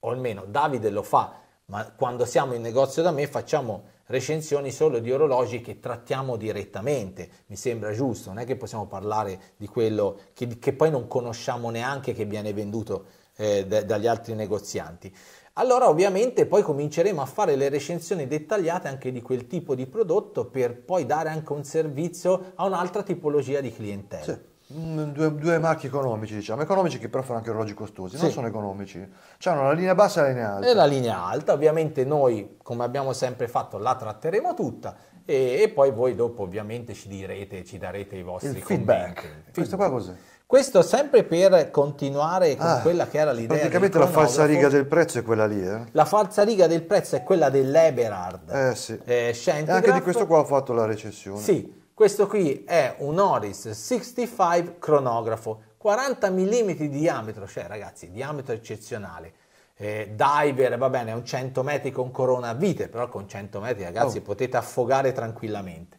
o almeno Davide lo fa, ma quando siamo in negozio da me facciamo recensioni solo di orologi che trattiamo direttamente, mi sembra giusto, non è che possiamo parlare di quello che, che poi non conosciamo neanche che viene venduto eh, d- dagli altri negozianti. Allora ovviamente poi cominceremo a fare le recensioni dettagliate anche di quel tipo di prodotto per poi dare anche un servizio a un'altra tipologia di clientela. Sì. Mm, due, due, marchi economici, diciamo, economici che però fanno anche orologi costosi, sì. non sono economici, hanno la linea bassa e la linea alta. E la linea alta, ovviamente noi, come abbiamo sempre fatto, la tratteremo tutta e, e poi voi dopo ovviamente ci direte, ci darete i vostri Il feedback. feedback. Questo qua cos'è? Questo sempre per continuare con ah, quella che era l'idea. Praticamente la falsa riga del prezzo è quella lì. Eh? La falsa riga del prezzo è quella dell'Eberhard. Eh sì. Eh, e anche di questo qua ho fatto la recessione. Sì questo qui è un Oris 65 cronografo, 40 mm di diametro, cioè ragazzi, diametro eccezionale. Eh, diver, va bene, è un 100 metri con corona a vite, però con 100 metri ragazzi oh. potete affogare tranquillamente.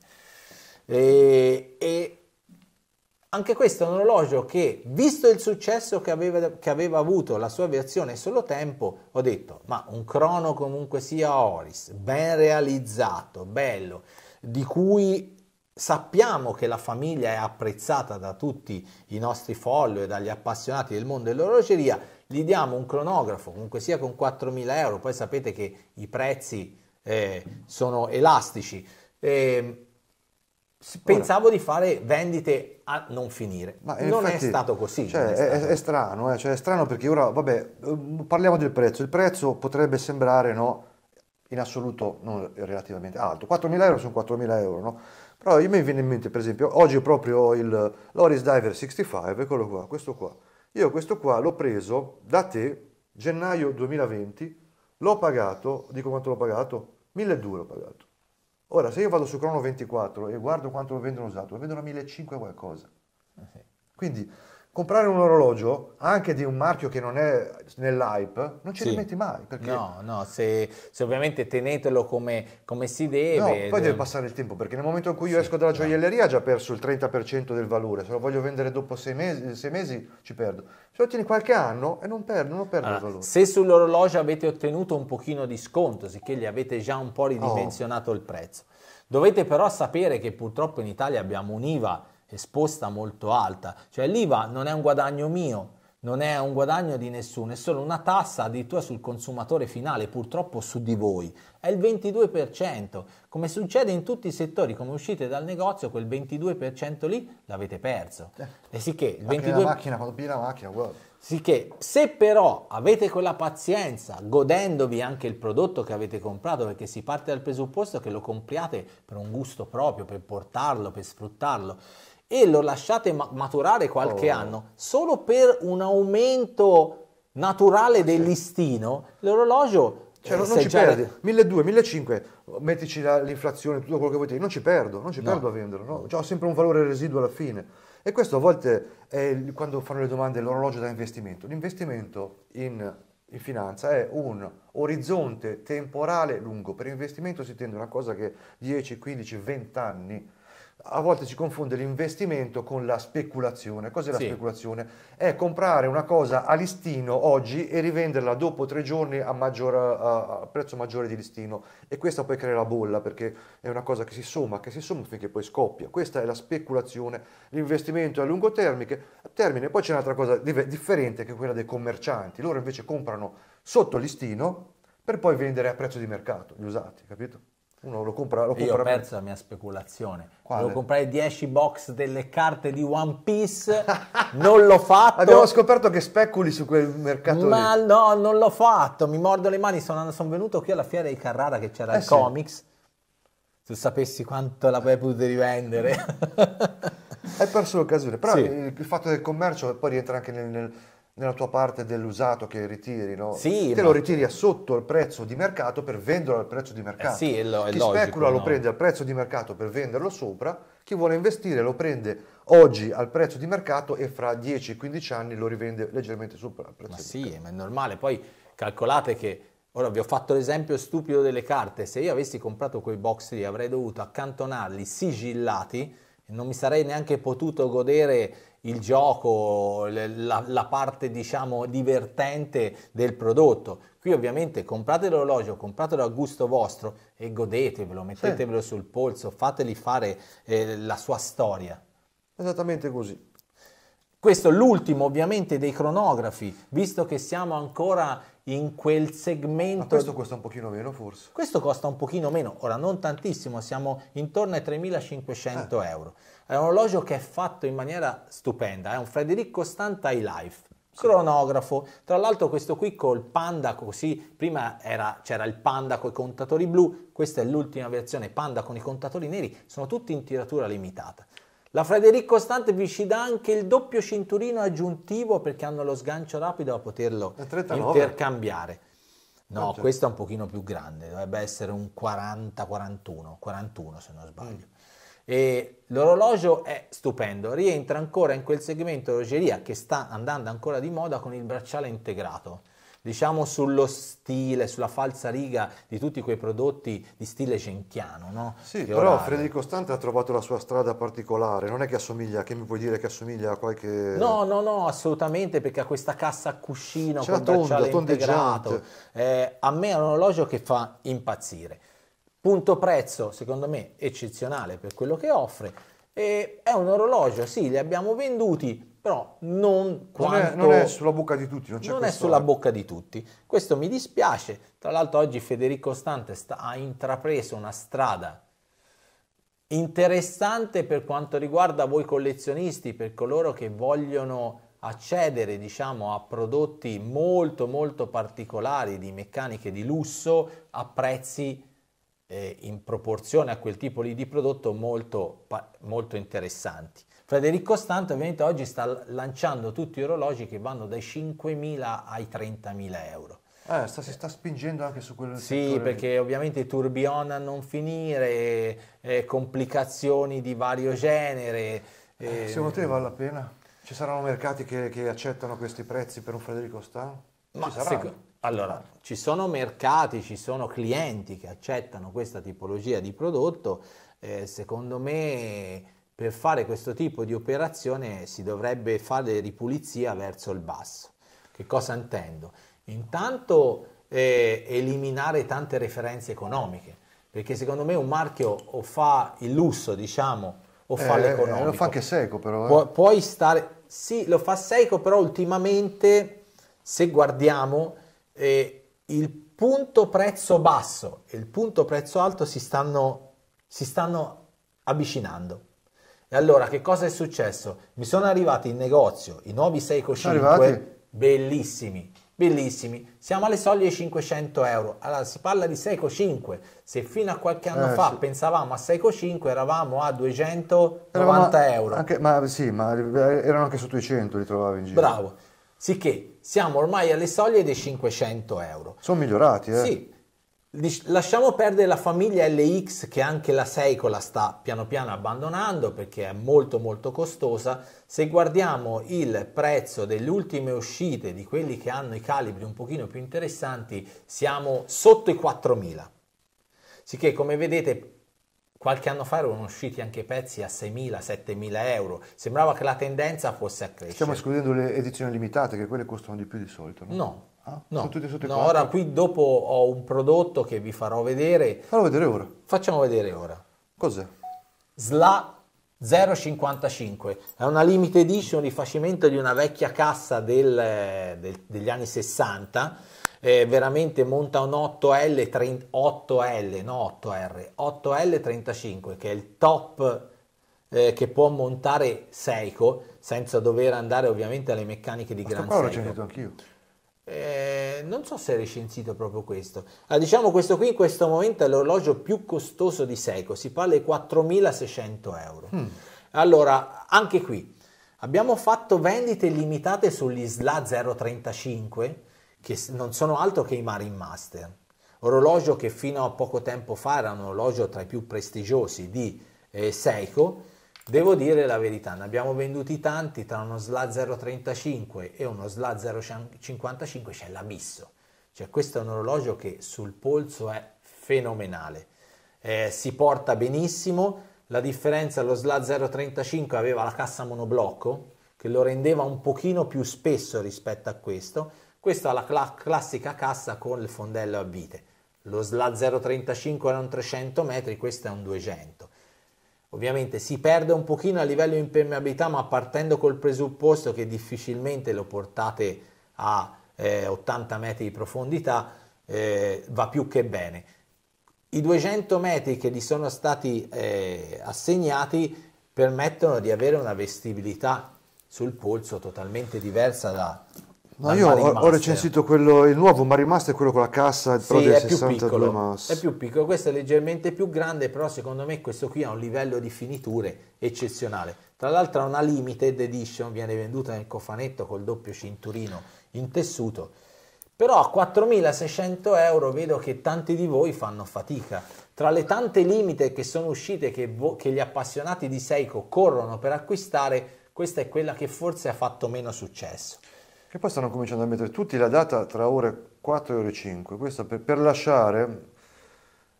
E, e, anche questo è un orologio che, visto il successo che aveva, che aveva avuto la sua versione solo tempo, ho detto, ma un crono comunque sia Oris, ben realizzato, bello, di cui Sappiamo che la famiglia è apprezzata da tutti i nostri e dagli appassionati del mondo dell'orologeria, gli diamo un cronografo, comunque sia con 4.000 euro, poi sapete che i prezzi eh, sono elastici. Eh, pensavo Ora, di fare vendite a non finire. Ma non infatti, cioè, è stato così. Cioè, è, stato. è, strano, eh? cioè, è strano perché ora, vabbè, eh, parliamo del prezzo. Il prezzo potrebbe sembrare, no, in assoluto, non relativamente alto. 4.000 euro sono 4.000 euro, no? Però io mi viene in mente, per esempio, oggi proprio il Loris Diver 65, eccolo qua, questo qua. Io questo qua l'ho preso da te gennaio 2020, l'ho pagato, dico quanto l'ho pagato? 1200 l'ho pagato. Ora, se io vado su Crono 24 e guardo quanto lo vendono usato, lo vendono 1500 qualcosa. Eh Quindi comprare un orologio anche di un marchio che non è nell'hype, non ci sì. rimetti mai. Perché... No, no, se, se ovviamente tenetelo come, come, si deve. No, poi deve eh. passare il tempo, perché nel momento in cui io sì, esco dalla certo. gioielleria ha già perso il 30% del valore, se lo voglio vendere dopo sei mesi, sei mesi ci perdo. Se lo tieni qualche anno e non perdo, non perdo allora, il valore. Se sull'orologio avete ottenuto un pochino di sconto, sicché gli avete già un po' ridimensionato oh. il prezzo, dovete però sapere che purtroppo in Italia abbiamo un'IVA esposta molto alta, cioè l'IVA non è un guadagno mio, non è un guadagno di nessuno, è solo una tassa addirittura sul consumatore finale, purtroppo su di voi. È il 22%, come succede in tutti i settori, come uscite dal negozio, quel 22% lì l'avete perso. Eh, e sicché il 22... la macchina, la macchina, wow. Sì se però avete quella pazienza, godendovi anche il prodotto che avete comprato, perché si parte dal presupposto che lo compriate per un gusto proprio, per portarlo, per sfruttarlo, e lo lasciate maturare qualche oh. anno, solo per un aumento naturale del listino, l'orologio... Cioè, non eh, ci già... perdi, 1200, 1500, mettici l'inflazione, tutto quello che vuoi, non ci perdo, non ci no. perdo a venderlo, no? cioè, ho sempre un valore residuo alla fine. E questo a volte è quando fanno le domande l'orologio da investimento. L'investimento in, in finanza è un orizzonte temporale lungo, per investimento si intende una cosa che 10, 15, 20 anni a volte si confonde l'investimento con la speculazione. Cos'è la sì. speculazione? È comprare una cosa a listino oggi e rivenderla dopo tre giorni a, maggior, a, prezzo maggiore di listino. E questa poi crea la bolla perché è una cosa che si somma, che si somma finché poi scoppia. Questa è la speculazione, l'investimento è a lungo termine. termine. Poi c'è un'altra cosa differente che è quella dei commercianti. Loro invece comprano sotto listino per poi vendere a prezzo di mercato, gli usati, capito? Uno lo compra, lo compra Io ho perso la mia speculazione. Quale? Volevo comprare 10 box delle carte di One Piece, non l'ho fatto. Abbiamo scoperto che speculi su quel mercato Ma lì. no, non l'ho fatto, mi mordo le mani. Sono, sono venuto qui alla fiera di Carrara che c'era eh il sì. comics. Se sapessi quanto l'avrei potuto rivendere. Hai perso l'occasione. Però sì. il, il, fatto del commercio poi rientra anche nel, nel nella tua parte dell'usato che ritiri, no? Sì, te lo ritiri a sotto il prezzo di mercato per venderlo al prezzo di eh mercato. Eh sì, è lo, è chi logico, specula no? lo prende al prezzo di mercato per venderlo sopra, chi vuole investire lo prende oggi al prezzo di mercato e fra 10-15 anni lo rivende leggermente sopra il prezzo ma sì, mercato. ma è normale. Poi calcolate che Ora vi ho fatto l'esempio stupido delle carte, se io avessi comprato quei box lì avrei dovuto accantonarli sigillati, e non mi sarei neanche potuto godere il gioco, la, la parte diciamo divertente del prodotto. Qui ovviamente comprate l'orologio, compratelo a gusto vostro e godetevelo, mettetevelo sì. sul polso, fateli fare eh, la sua storia. Esattamente così. Questo è l'ultimo ovviamente dei cronografi, visto che siamo ancora in quel segmento... Ma questo costa un pochino meno forse? Questo costa un pochino meno, ora non tantissimo, siamo intorno ai 3.500 eh. euro. È un orologio che è fatto in maniera stupenda, è un Frederico Stanta iLife cronografo. Tra l'altro questo qui col Panda così, prima era, c'era il Panda con i contatori blu, questa è l'ultima versione Panda con i contatori neri, sono tutti in tiratura limitata. La Frederico Stante vi ci dà anche il doppio cinturino aggiuntivo perché hanno lo sgancio rapido a poterlo intercambiare. No, eh, questo è un pochino più grande, dovrebbe essere un 40-41, 41 se non sbaglio. Mm. E l'orologio è stupendo, rientra ancora in quel segmento orologeria che sta andando ancora di moda con il bracciale integrato. Diciamo sullo stile, sulla falsa riga di tutti quei prodotti di stile cenchiano, no? Sì, che però Freddy Costante ha trovato la sua strada particolare, non è che assomiglia, che mi puoi dire che assomiglia a qualche... No, no, no, assolutamente, perché ha questa cassa a cuscino C'è con tonda, bracciale integrato. Eh, a me è un orologio che fa impazzire punto prezzo secondo me eccezionale per quello che offre e è un orologio, sì, li abbiamo venduti, però non quanto... Non è, non è sulla bocca di tutti, non, non è sulla bocca di tutti. Questo mi dispiace. Tra l'altro oggi Federico Stante sta, ha intrapreso una strada interessante per quanto riguarda voi collezionisti, per coloro che vogliono accedere diciamo a prodotti molto molto particolari di meccaniche di lusso a prezzi eh, in proporzione a quel tipo di prodotto molto, molto interessanti. Federico Costante ovviamente oggi sta lanciando tutti i orologi che vanno dai 5.000 ai 30.000 euro. Eh, sta, si sta spingendo anche su quello Sì, perché lì. ovviamente turbion a non finire, eh, complicazioni di vario genere. Eh, secondo te mm. vale la pena? Ci saranno mercati che, che accettano questi prezzi per un Federico Stan? Ma secondo, allora, ci sono mercati, ci sono clienti che accettano questa tipologia di prodotto, eh, secondo me per fare questo tipo di operazione si dovrebbe fare ripulizia verso il basso. Che cosa intendo? Intanto eh, eliminare tante referenze economiche, perché secondo me un marchio o fa il lusso, diciamo, o fa eh, eh Lo fa anche Seco però. Eh. Pu- puoi stare... Sì, lo fa Seco, però ultimamente, se guardiamo, eh, il punto prezzo basso e il punto prezzo alto si stanno, si stanno avvicinando. E allora che cosa è successo? Mi sono arrivati in negozio i nuovi Seiko 5, bellissimi, bellissimi. Siamo alle soglie 500 euro. Allora si parla di Seiko 5. Se fino a qualche anno eh, fa sì. pensavamo a Seiko 5 eravamo a 290 eravamo, euro. Anche, ma sì, ma eh, erano anche sotto i 100 li trovavi in giro. Bravo. Sicché siamo ormai alle soglie dei 500 euro. Sono migliorati, eh? Sì. Lasciamo perdere la famiglia LX che anche la Seicola sta piano piano abbandonando perché è molto molto costosa. Se guardiamo il prezzo delle ultime uscite di quelli che hanno i calibri un pochino più interessanti, siamo sotto i 4000. Sicché come vedete Qualche anno fa erano usciti anche pezzi a 6.000-7.000 euro, sembrava che la tendenza fosse a crescere. Stiamo escludendo le edizioni limitate, che quelle costano di più di solito. No, no Ah, no, no ora qui dopo ho un prodotto che vi farò vedere. Farò vedere ora. Facciamo vedere ora. Cos'è? Sla 0,55 è una limited edition rifacimento di una vecchia cassa del, del, degli anni 60 eh, veramente monta un 8L 8L no 8R 8L35 che è il top eh, che può montare Seiko senza dover andare ovviamente alle meccaniche di Ma Gran Seiko. L'ho sentito anch'io. Eh, non so se è recensito proprio questo. Ah, diciamo questo qui in questo momento è l'orologio più costoso di Seiko, si parla di 4.600 euro. Mm. Allora, anche qui abbiamo fatto vendite limitate sugli SLA 035, che non sono altro che i Marine Master, orologio che fino a poco tempo fa era un orologio tra i più prestigiosi di eh, Seiko Devo dire la verità, ne abbiamo venduti tanti, tra uno SLA 035 e uno SLA 055 c'è l'abisso. Cioè questo è un orologio che sul polso è fenomenale, eh, si porta benissimo, la differenza lo SLA 035 aveva la cassa monoblocco che lo rendeva un pochino più spesso rispetto a questo, questa è la cl- classica cassa con il fondello a vite, lo SLA 035 era un 300 metri, questo è un 200 Ovviamente si perde un pochino a livello di impermeabilità, ma partendo col presupposto che difficilmente lo portate a eh, 80 metri di profondità, eh, va più che bene. I 200 metri che gli sono stati eh, assegnati permettono di avere una vestibilità sul polso totalmente diversa da No, io ho, recensito quello, il nuovo Marine Master, quello con la cassa, il sì, Pro del 62 Mass. È più piccolo, questo è leggermente più grande, però secondo me questo qui ha un livello di finiture eccezionale. Tra l'altro ha una limited edition, viene venduta nel cofanetto col doppio cinturino in tessuto, però a 4.600 euro vedo che tanti di voi fanno fatica. Tra le tante limited che sono uscite che, che gli appassionati di Seiko corrono per acquistare, questa è quella che forse ha fatto meno successo che poi stanno cominciando a mettere tutti la data tra ore 4 e ore 5, questo per, per lasciare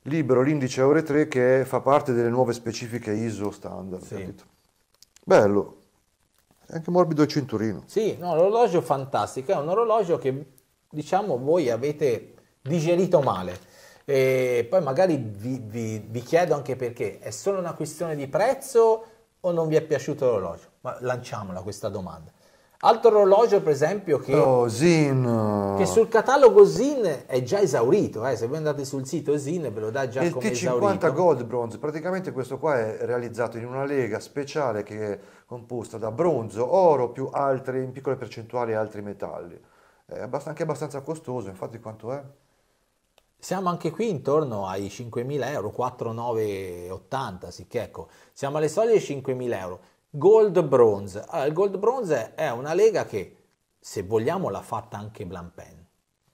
libero l'indice ore 3 che fa parte delle nuove specifiche ISO standard. Sì. Bello, è anche morbido il cinturino. Sì, no, l'orologio fantastico, è un orologio che diciamo voi avete digerito male. E poi magari vi, vi, vi chiedo anche perché, è solo una questione di prezzo o non vi è piaciuto l'orologio? Ma lanciamola questa domanda. Altro orologio, per esempio, che, oh, che sul catalogo Zin è già esaurito. Eh? Se voi andate sul sito Zin ve lo dà già il come T50 esaurito. Gold Bronze, praticamente questo qua è realizzato in una lega speciale che è composta da bronzo, oro più altri, in piccole percentuali altri metalli. È anche abbastanza costoso, infatti quanto è? Siamo anche qui intorno ai 5.000 euro, 4,980, sicché ecco, siamo alle soglie solite 5.000 euro. Gold Bronze. Allora, il Gold Bronze è una lega che, se vogliamo, l'ha fatta anche Blampen.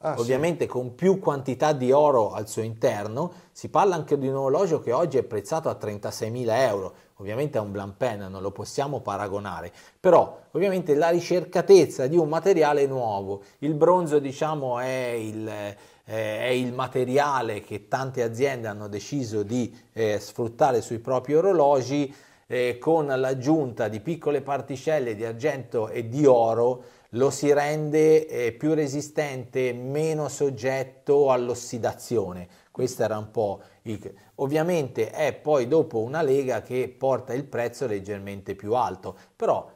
Ah, Ovviamente sì. con più quantità di oro al suo interno, si parla anche di un orologio che oggi è prezzato a 36.000 euro. Ovviamente è un Blampen, non lo possiamo paragonare, però ovviamente la ricercatezza di un materiale nuovo, il bronzo diciamo è il, eh, è il materiale che tante aziende hanno deciso di eh, sfruttare sui propri orologi, eh, con l'aggiunta di piccole particelle di argento e di oro lo si rende eh, più resistente, meno soggetto all'ossidazione. Questo era un po' il... Ovviamente è poi dopo una lega che porta il prezzo leggermente più alto, però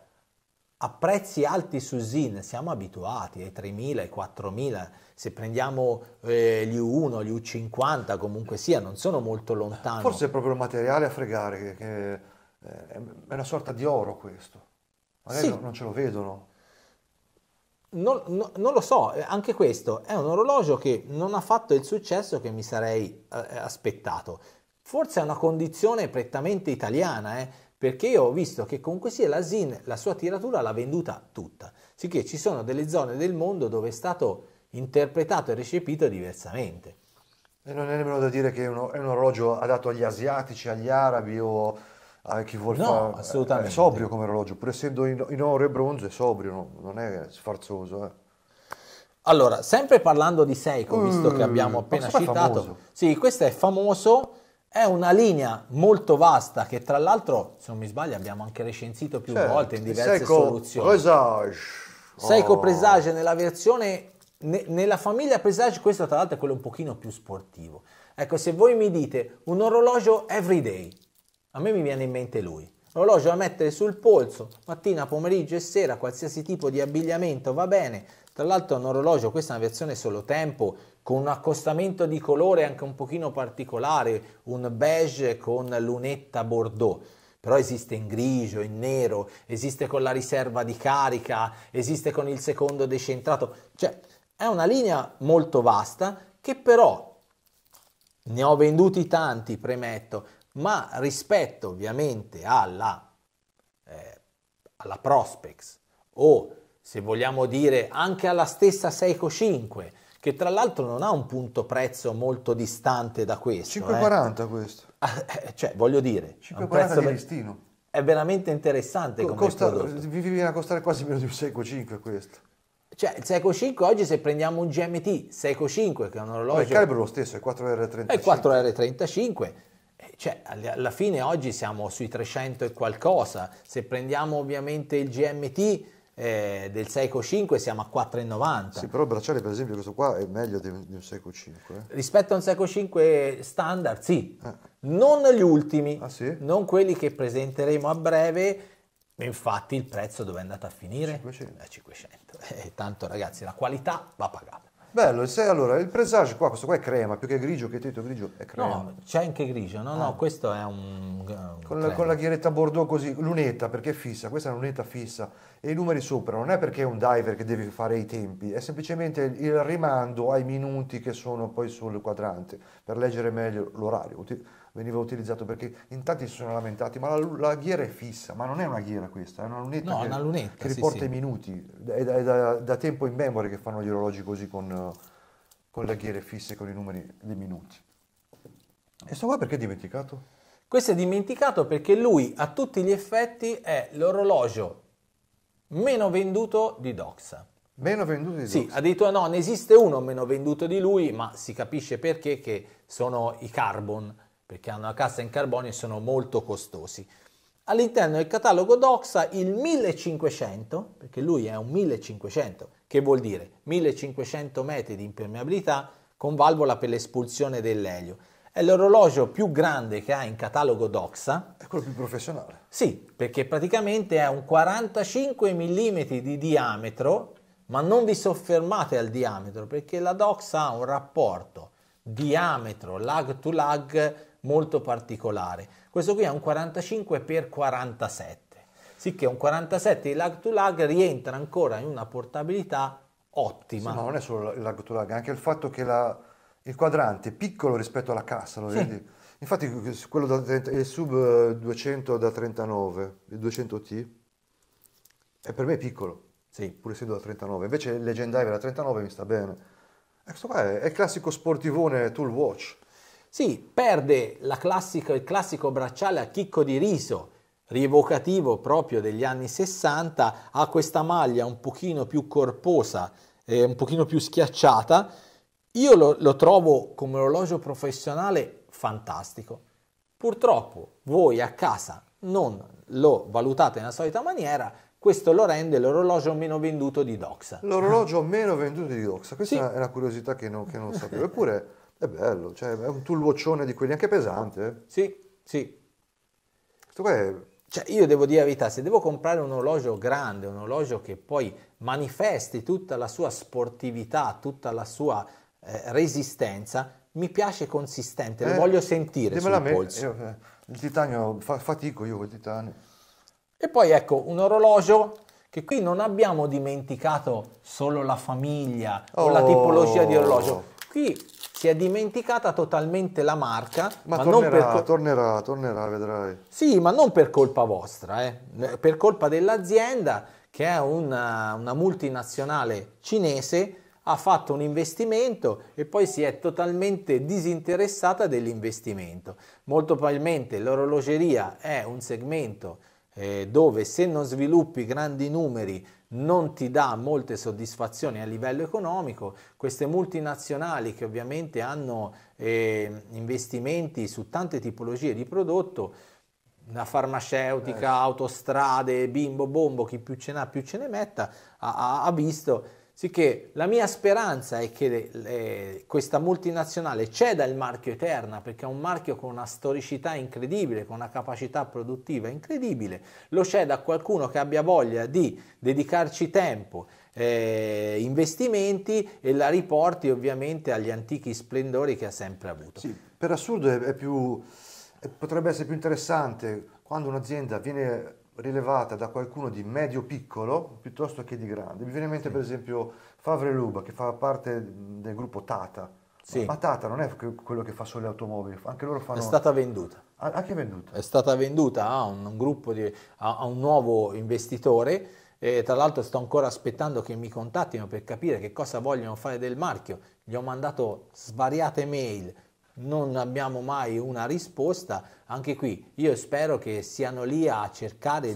a prezzi alti su Zin siamo abituati ai 3.000, ai 4.000, se prendiamo eh, gli U1, gli U50 comunque sia, non sono molto lontani. Forse è proprio il materiale a fregare che eh, è una sorta di oro questo. Magari sì. non ce lo vedono. Non, no, non, lo so, eh, anche questo è un orologio che non ha fatto il successo che mi sarei eh, aspettato. Forse è una condizione prettamente italiana, eh, perché io ho visto che comunque sia la ZIN, la sua tiratura l'ha venduta tutta, sicché ci sono delle zone del mondo dove è stato interpretato e recepito diversamente. E non è nemmeno da dire che è un, è un orologio adatto agli asiatici, agli arabi o a ah, chi vuol no, fare... Eh, assolutamente. È sobrio come orologio, pur essendo in, in oro e bronzo è sobrio, no? non è sfarzoso. Eh. Allora, sempre parlando di Seiko, mm, visto che abbiamo appena citato, sì, questo è famoso, è una linea molto vasta che tra l'altro, se non mi sbaglio, abbiamo anche recensito più certo, volte in diverse Seiko soluzioni. Presage. Oh. Seiko Presage nella versione, ne, nella famiglia Presage, questo tra l'altro è quello un pochino più sportivo. Ecco, se voi mi dite un orologio everyday, a me mi viene in mente lui. L'orologio da mettere sul polso, mattina, pomeriggio e sera, qualsiasi tipo di abbigliamento va bene. Tra l'altro è un orologio, questa è una versione solo tempo, con un accostamento di colore anche un pochino particolare, un beige con lunetta bordeaux però esiste in grigio, in nero, esiste con la riserva di carica, esiste con il secondo decentrato, cioè è una linea molto vasta che però ne ho venduti tanti, premetto, ma rispetto ovviamente alla, eh, alla Prospex o se vogliamo dire anche alla stessa Seiko 5, che tra l'altro non ha un punto prezzo molto distante da questo. 5,40 eh. questo. cioè, voglio dire, 5,40 di listino. È veramente interessante Co- come prodotto. Vi viene a costare quasi meno di un Seiko 5 questo. Cioè, il Seiko 5 oggi se prendiamo un GMT Seiko 5 che è un orologio... Ma il calibro lo stesso, è 4R35. È 4R35 eh, cioè, alla fine oggi siamo sui 300 e qualcosa, se prendiamo ovviamente il GMT eh, del Seiko 5 siamo a 4,90. Sì, però il bracciale per esempio questo qua è meglio di, di un Seiko 5. Eh? Rispetto a un Seiko 5 standard, sì. Eh. Non gli ultimi, ah, sì? non quelli che presenteremo a breve, infatti il prezzo dove è andato a finire? 500. A 500. tanto ragazzi, la qualità va pagata. Bello, se, allora il presage qua, questo qua è crema, più che grigio, che tetto grigio è crema. No, c'è anche grigio, no, ah. no, questo è un... Eh, un con, la, con, la, ghiretta bordeaux così, lunetta perché è fissa, questa è una lunetta fissa e i numeri sopra, non è perché è un diver che deve fare i tempi, è semplicemente il rimando ai minuti che sono poi sul quadrante per leggere meglio l'orario veniva utilizzato perché in tanti si sono lamentati, ma la, la ghiera è fissa, ma non è una ghiera questa, è una lunetta, no, che, una lunetta che, riporta sì, i minuti, è da, è da, da tempo in memoria che fanno gli orologi così con, con le ghiere fisse, con i numeri dei minuti. E sto qua perché è dimenticato? Questo è dimenticato perché lui a tutti gli effetti è l'orologio meno venduto di Doxa. Meno venduto di Doxa? Sì, ha detto no, ne esiste uno meno venduto di lui, ma si capisce perché che sono i Carbon perché hanno la cassa in carbonio e sono molto costosi. All'interno del catalogo Doxa il 1500, perché lui è un 1500, che vuol dire 1500 metri di impermeabilità con valvola per l'espulsione dell'elio. È l'orologio più grande che ha in catalogo Doxa. È quello più professionale. Sì, perché praticamente è un 45 mm di diametro, ma non vi soffermate al diametro, perché la Doxa ha un rapporto diametro lag to lag molto particolare. Questo qui è un 45x47, sicché un 47 di lag to lag rientra ancora in una portabilità ottima. Sì, ma non è solo il lag to lag, anche il fatto che la, il quadrante è piccolo rispetto alla cassa, lo sì. vedi? Infatti quello da 30, il sub 200 da 39, il 200T, è per me piccolo, sì. pur essendo da 39. Invece il Legend da 39 mi sta bene. E eh, questo qua è, è il classico sportivone tool watch. Sì, perde classica, il classico bracciale a chicco di riso, rievocativo proprio degli anni 60, ha questa maglia un pochino più corposa, eh, un pochino più schiacciata. Io lo, lo trovo come orologio professionale fantastico. Purtroppo voi a casa non lo valutate nella solita maniera, questo lo rende l'orologio meno venduto di Doxa. L'orologio meno venduto di Doxa, questa sì. è una curiosità che non, che non sapevo. Eppure è bello, cioè è un tulluoccione di quelli anche pesante. Eh. Sì, sì. Questo qua è... Cioè, io devo dire la verità, se devo comprare un orologio grande, un orologio che poi manifesti tutta la sua sportività, tutta la sua eh, resistenza, mi piace consistente, eh, lo voglio sentire sul me, polso. Io, eh, il titanio, fa, fatico io con titanio. E poi ecco, un orologio che qui non abbiamo dimenticato solo la famiglia oh. o la oh. tipologia di orologio. Qui si è dimenticata totalmente la marca. Ma, ma tornerà, non per... tornerà, tornerà, vedrai. Sì, ma non per colpa vostra, eh. per colpa dell'azienda che è una, una multinazionale cinese ha fatto un investimento e poi si è totalmente disinteressata dell'investimento. Molto probabilmente l'orologeria è un segmento eh, dove se non sviluppi grandi numeri non ti dà molte soddisfazioni a livello economico, queste multinazionali che ovviamente hanno eh, investimenti su tante tipologie di prodotto, la farmaceutica, eh. autostrade, bimbo bombo, chi più ce n'ha più ce ne metta, ha, ha visto Sicché la mia speranza è che le, le, questa multinazionale ceda il marchio Eterna, perché è un marchio con una storicità incredibile, con una capacità produttiva incredibile, lo ceda a qualcuno che abbia voglia di dedicarci tempo, eh, investimenti e la riporti ovviamente agli antichi splendori che ha sempre avuto. Sì, per assurdo è, più, potrebbe essere più interessante quando un'azienda viene rilevata da qualcuno di medio piccolo piuttosto che di grande. Mi viene in mente sì. per esempio Favre Luba che fa parte del gruppo Tata. Sì. Ma Tata non è quello che fa solo le automobili, anche loro fanno... È stata venduta. A chi è venduta. È stata venduta a un, un gruppo, di, a, a un nuovo investitore e tra l'altro sto ancora aspettando che mi contattino per capire che cosa vogliono fare del marchio. Gli ho mandato svariate mail, non abbiamo mai una risposta. Anche qui io spero che siano lì a cercare di,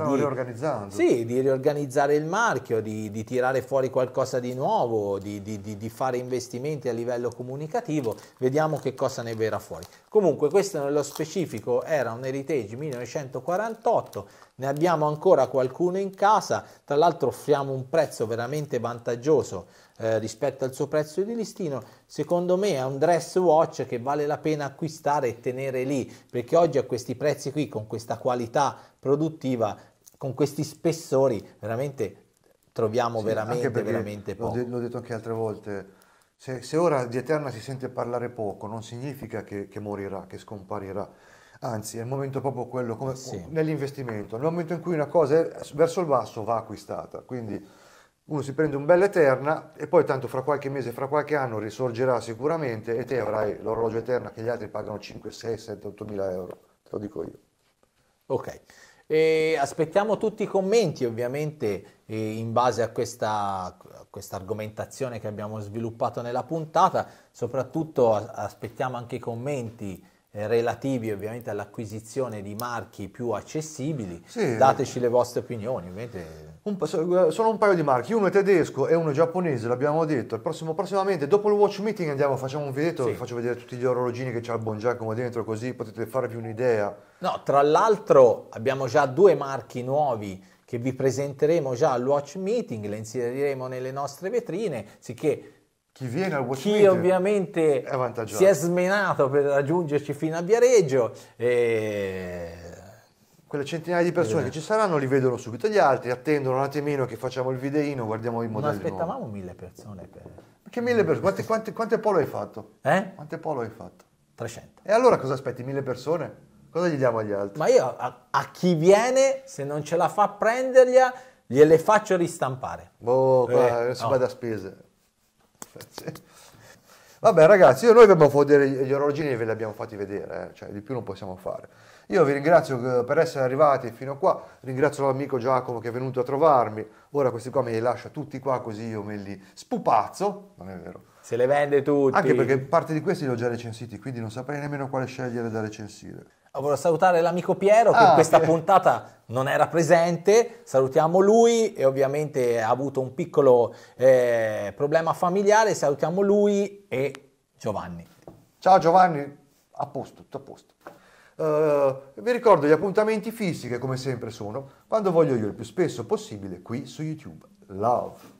Sì, di riorganizzare il marchio, di, di tirare fuori qualcosa di nuovo, di, di, di fare investimenti a livello comunicativo. Vediamo che cosa ne verrà fuori. Comunque questo nello specifico era un Heritage 1948, ne abbiamo ancora qualcuno in casa, tra l'altro offriamo un prezzo veramente vantaggioso eh, rispetto al suo prezzo di listino, secondo me è un dress watch che vale la pena acquistare e tenere lì, perché oggi a questi prezzi qui, con questa qualità produttiva, con questi spessori, veramente troviamo sì, veramente, veramente poco. L'ho, detto anche altre volte, se, se, ora di Eterna si sente parlare poco, non significa che, che morirà, che scomparirà. Anzi, è il momento proprio quello, come, sì. nell'investimento, nel momento in cui una cosa è verso il basso va acquistata. Quindi uno si prende un bel Eterna e poi tanto fra qualche mese, fra qualche anno risorgerà sicuramente e te avrai l'orologio Eterna che gli altri pagano 5, 6, 7, 8 mila euro, te lo dico io. Ok, e aspettiamo tutti i commenti ovviamente eh, in base a questa, a questa, argomentazione che abbiamo sviluppato nella puntata, soprattutto aspettiamo anche i commenti eh, relativi ovviamente all'acquisizione di marchi più accessibili, sì. dateci le vostre opinioni ovviamente un, eh, sono un paio di marchi, uno è tedesco e uno è giapponese, l'abbiamo detto. Il Prossimo, prossimamente, dopo il watch meeting, andiamo, facciamo un video, sì. vi faccio vedere tutti gli orologini che c'ha il Bon Giacomo dentro, così potete farvi un'idea. No, tra l'altro abbiamo già due marchi nuovi che vi presenteremo già al watch meeting, le inseriremo nelle nostre vetrine, sicché chi viene al Watch Chi ovviamente è si è smenato per raggiungerci fino a Viareggio. E eh, quelle centinaia di persone eh. che ci saranno li vedono subito gli altri, attendono un attimino che facciamo il videino, guardiamo i modelli. Ma aspettavamo nuovi. mille persone. Per... Perché mille persone? Quante, quante, quante, polo hai fatto? Eh? Quante polo hai fatto? 300. E allora cosa aspetti? Mille persone? Cosa gli diamo agli altri? Ma io a, a chi viene, se non ce la fa prendergliela, gliele faccio ristampare. Boh, qua eh, non si no. va da spese. Vabbè ragazzi, noi dobbiamo vedere gli orologini e ve li abbiamo fatti vedere, eh. cioè di più non possiamo fare. Io vi ringrazio per essere arrivati fino a qua, ringrazio l'amico Giacomo che è venuto a trovarmi, ora questi qua me li lascia tutti qua così io me li spupazzo, non è vero. Se le vende tutti. Anche perché parte di questi li ho già recensiti, quindi non saprei nemmeno quale scegliere da recensire. Ah, volevo salutare l'amico Piero che ah, in questa Piero. puntata non era presente, salutiamo lui e ovviamente ha avuto un piccolo eh, problema familiare, salutiamo lui e Giovanni. Ciao Giovanni, a posto, tutto a posto. Uh, vi ricordo gli appuntamenti fisici, che come sempre sono quando voglio io il più spesso possibile qui su YouTube. Love!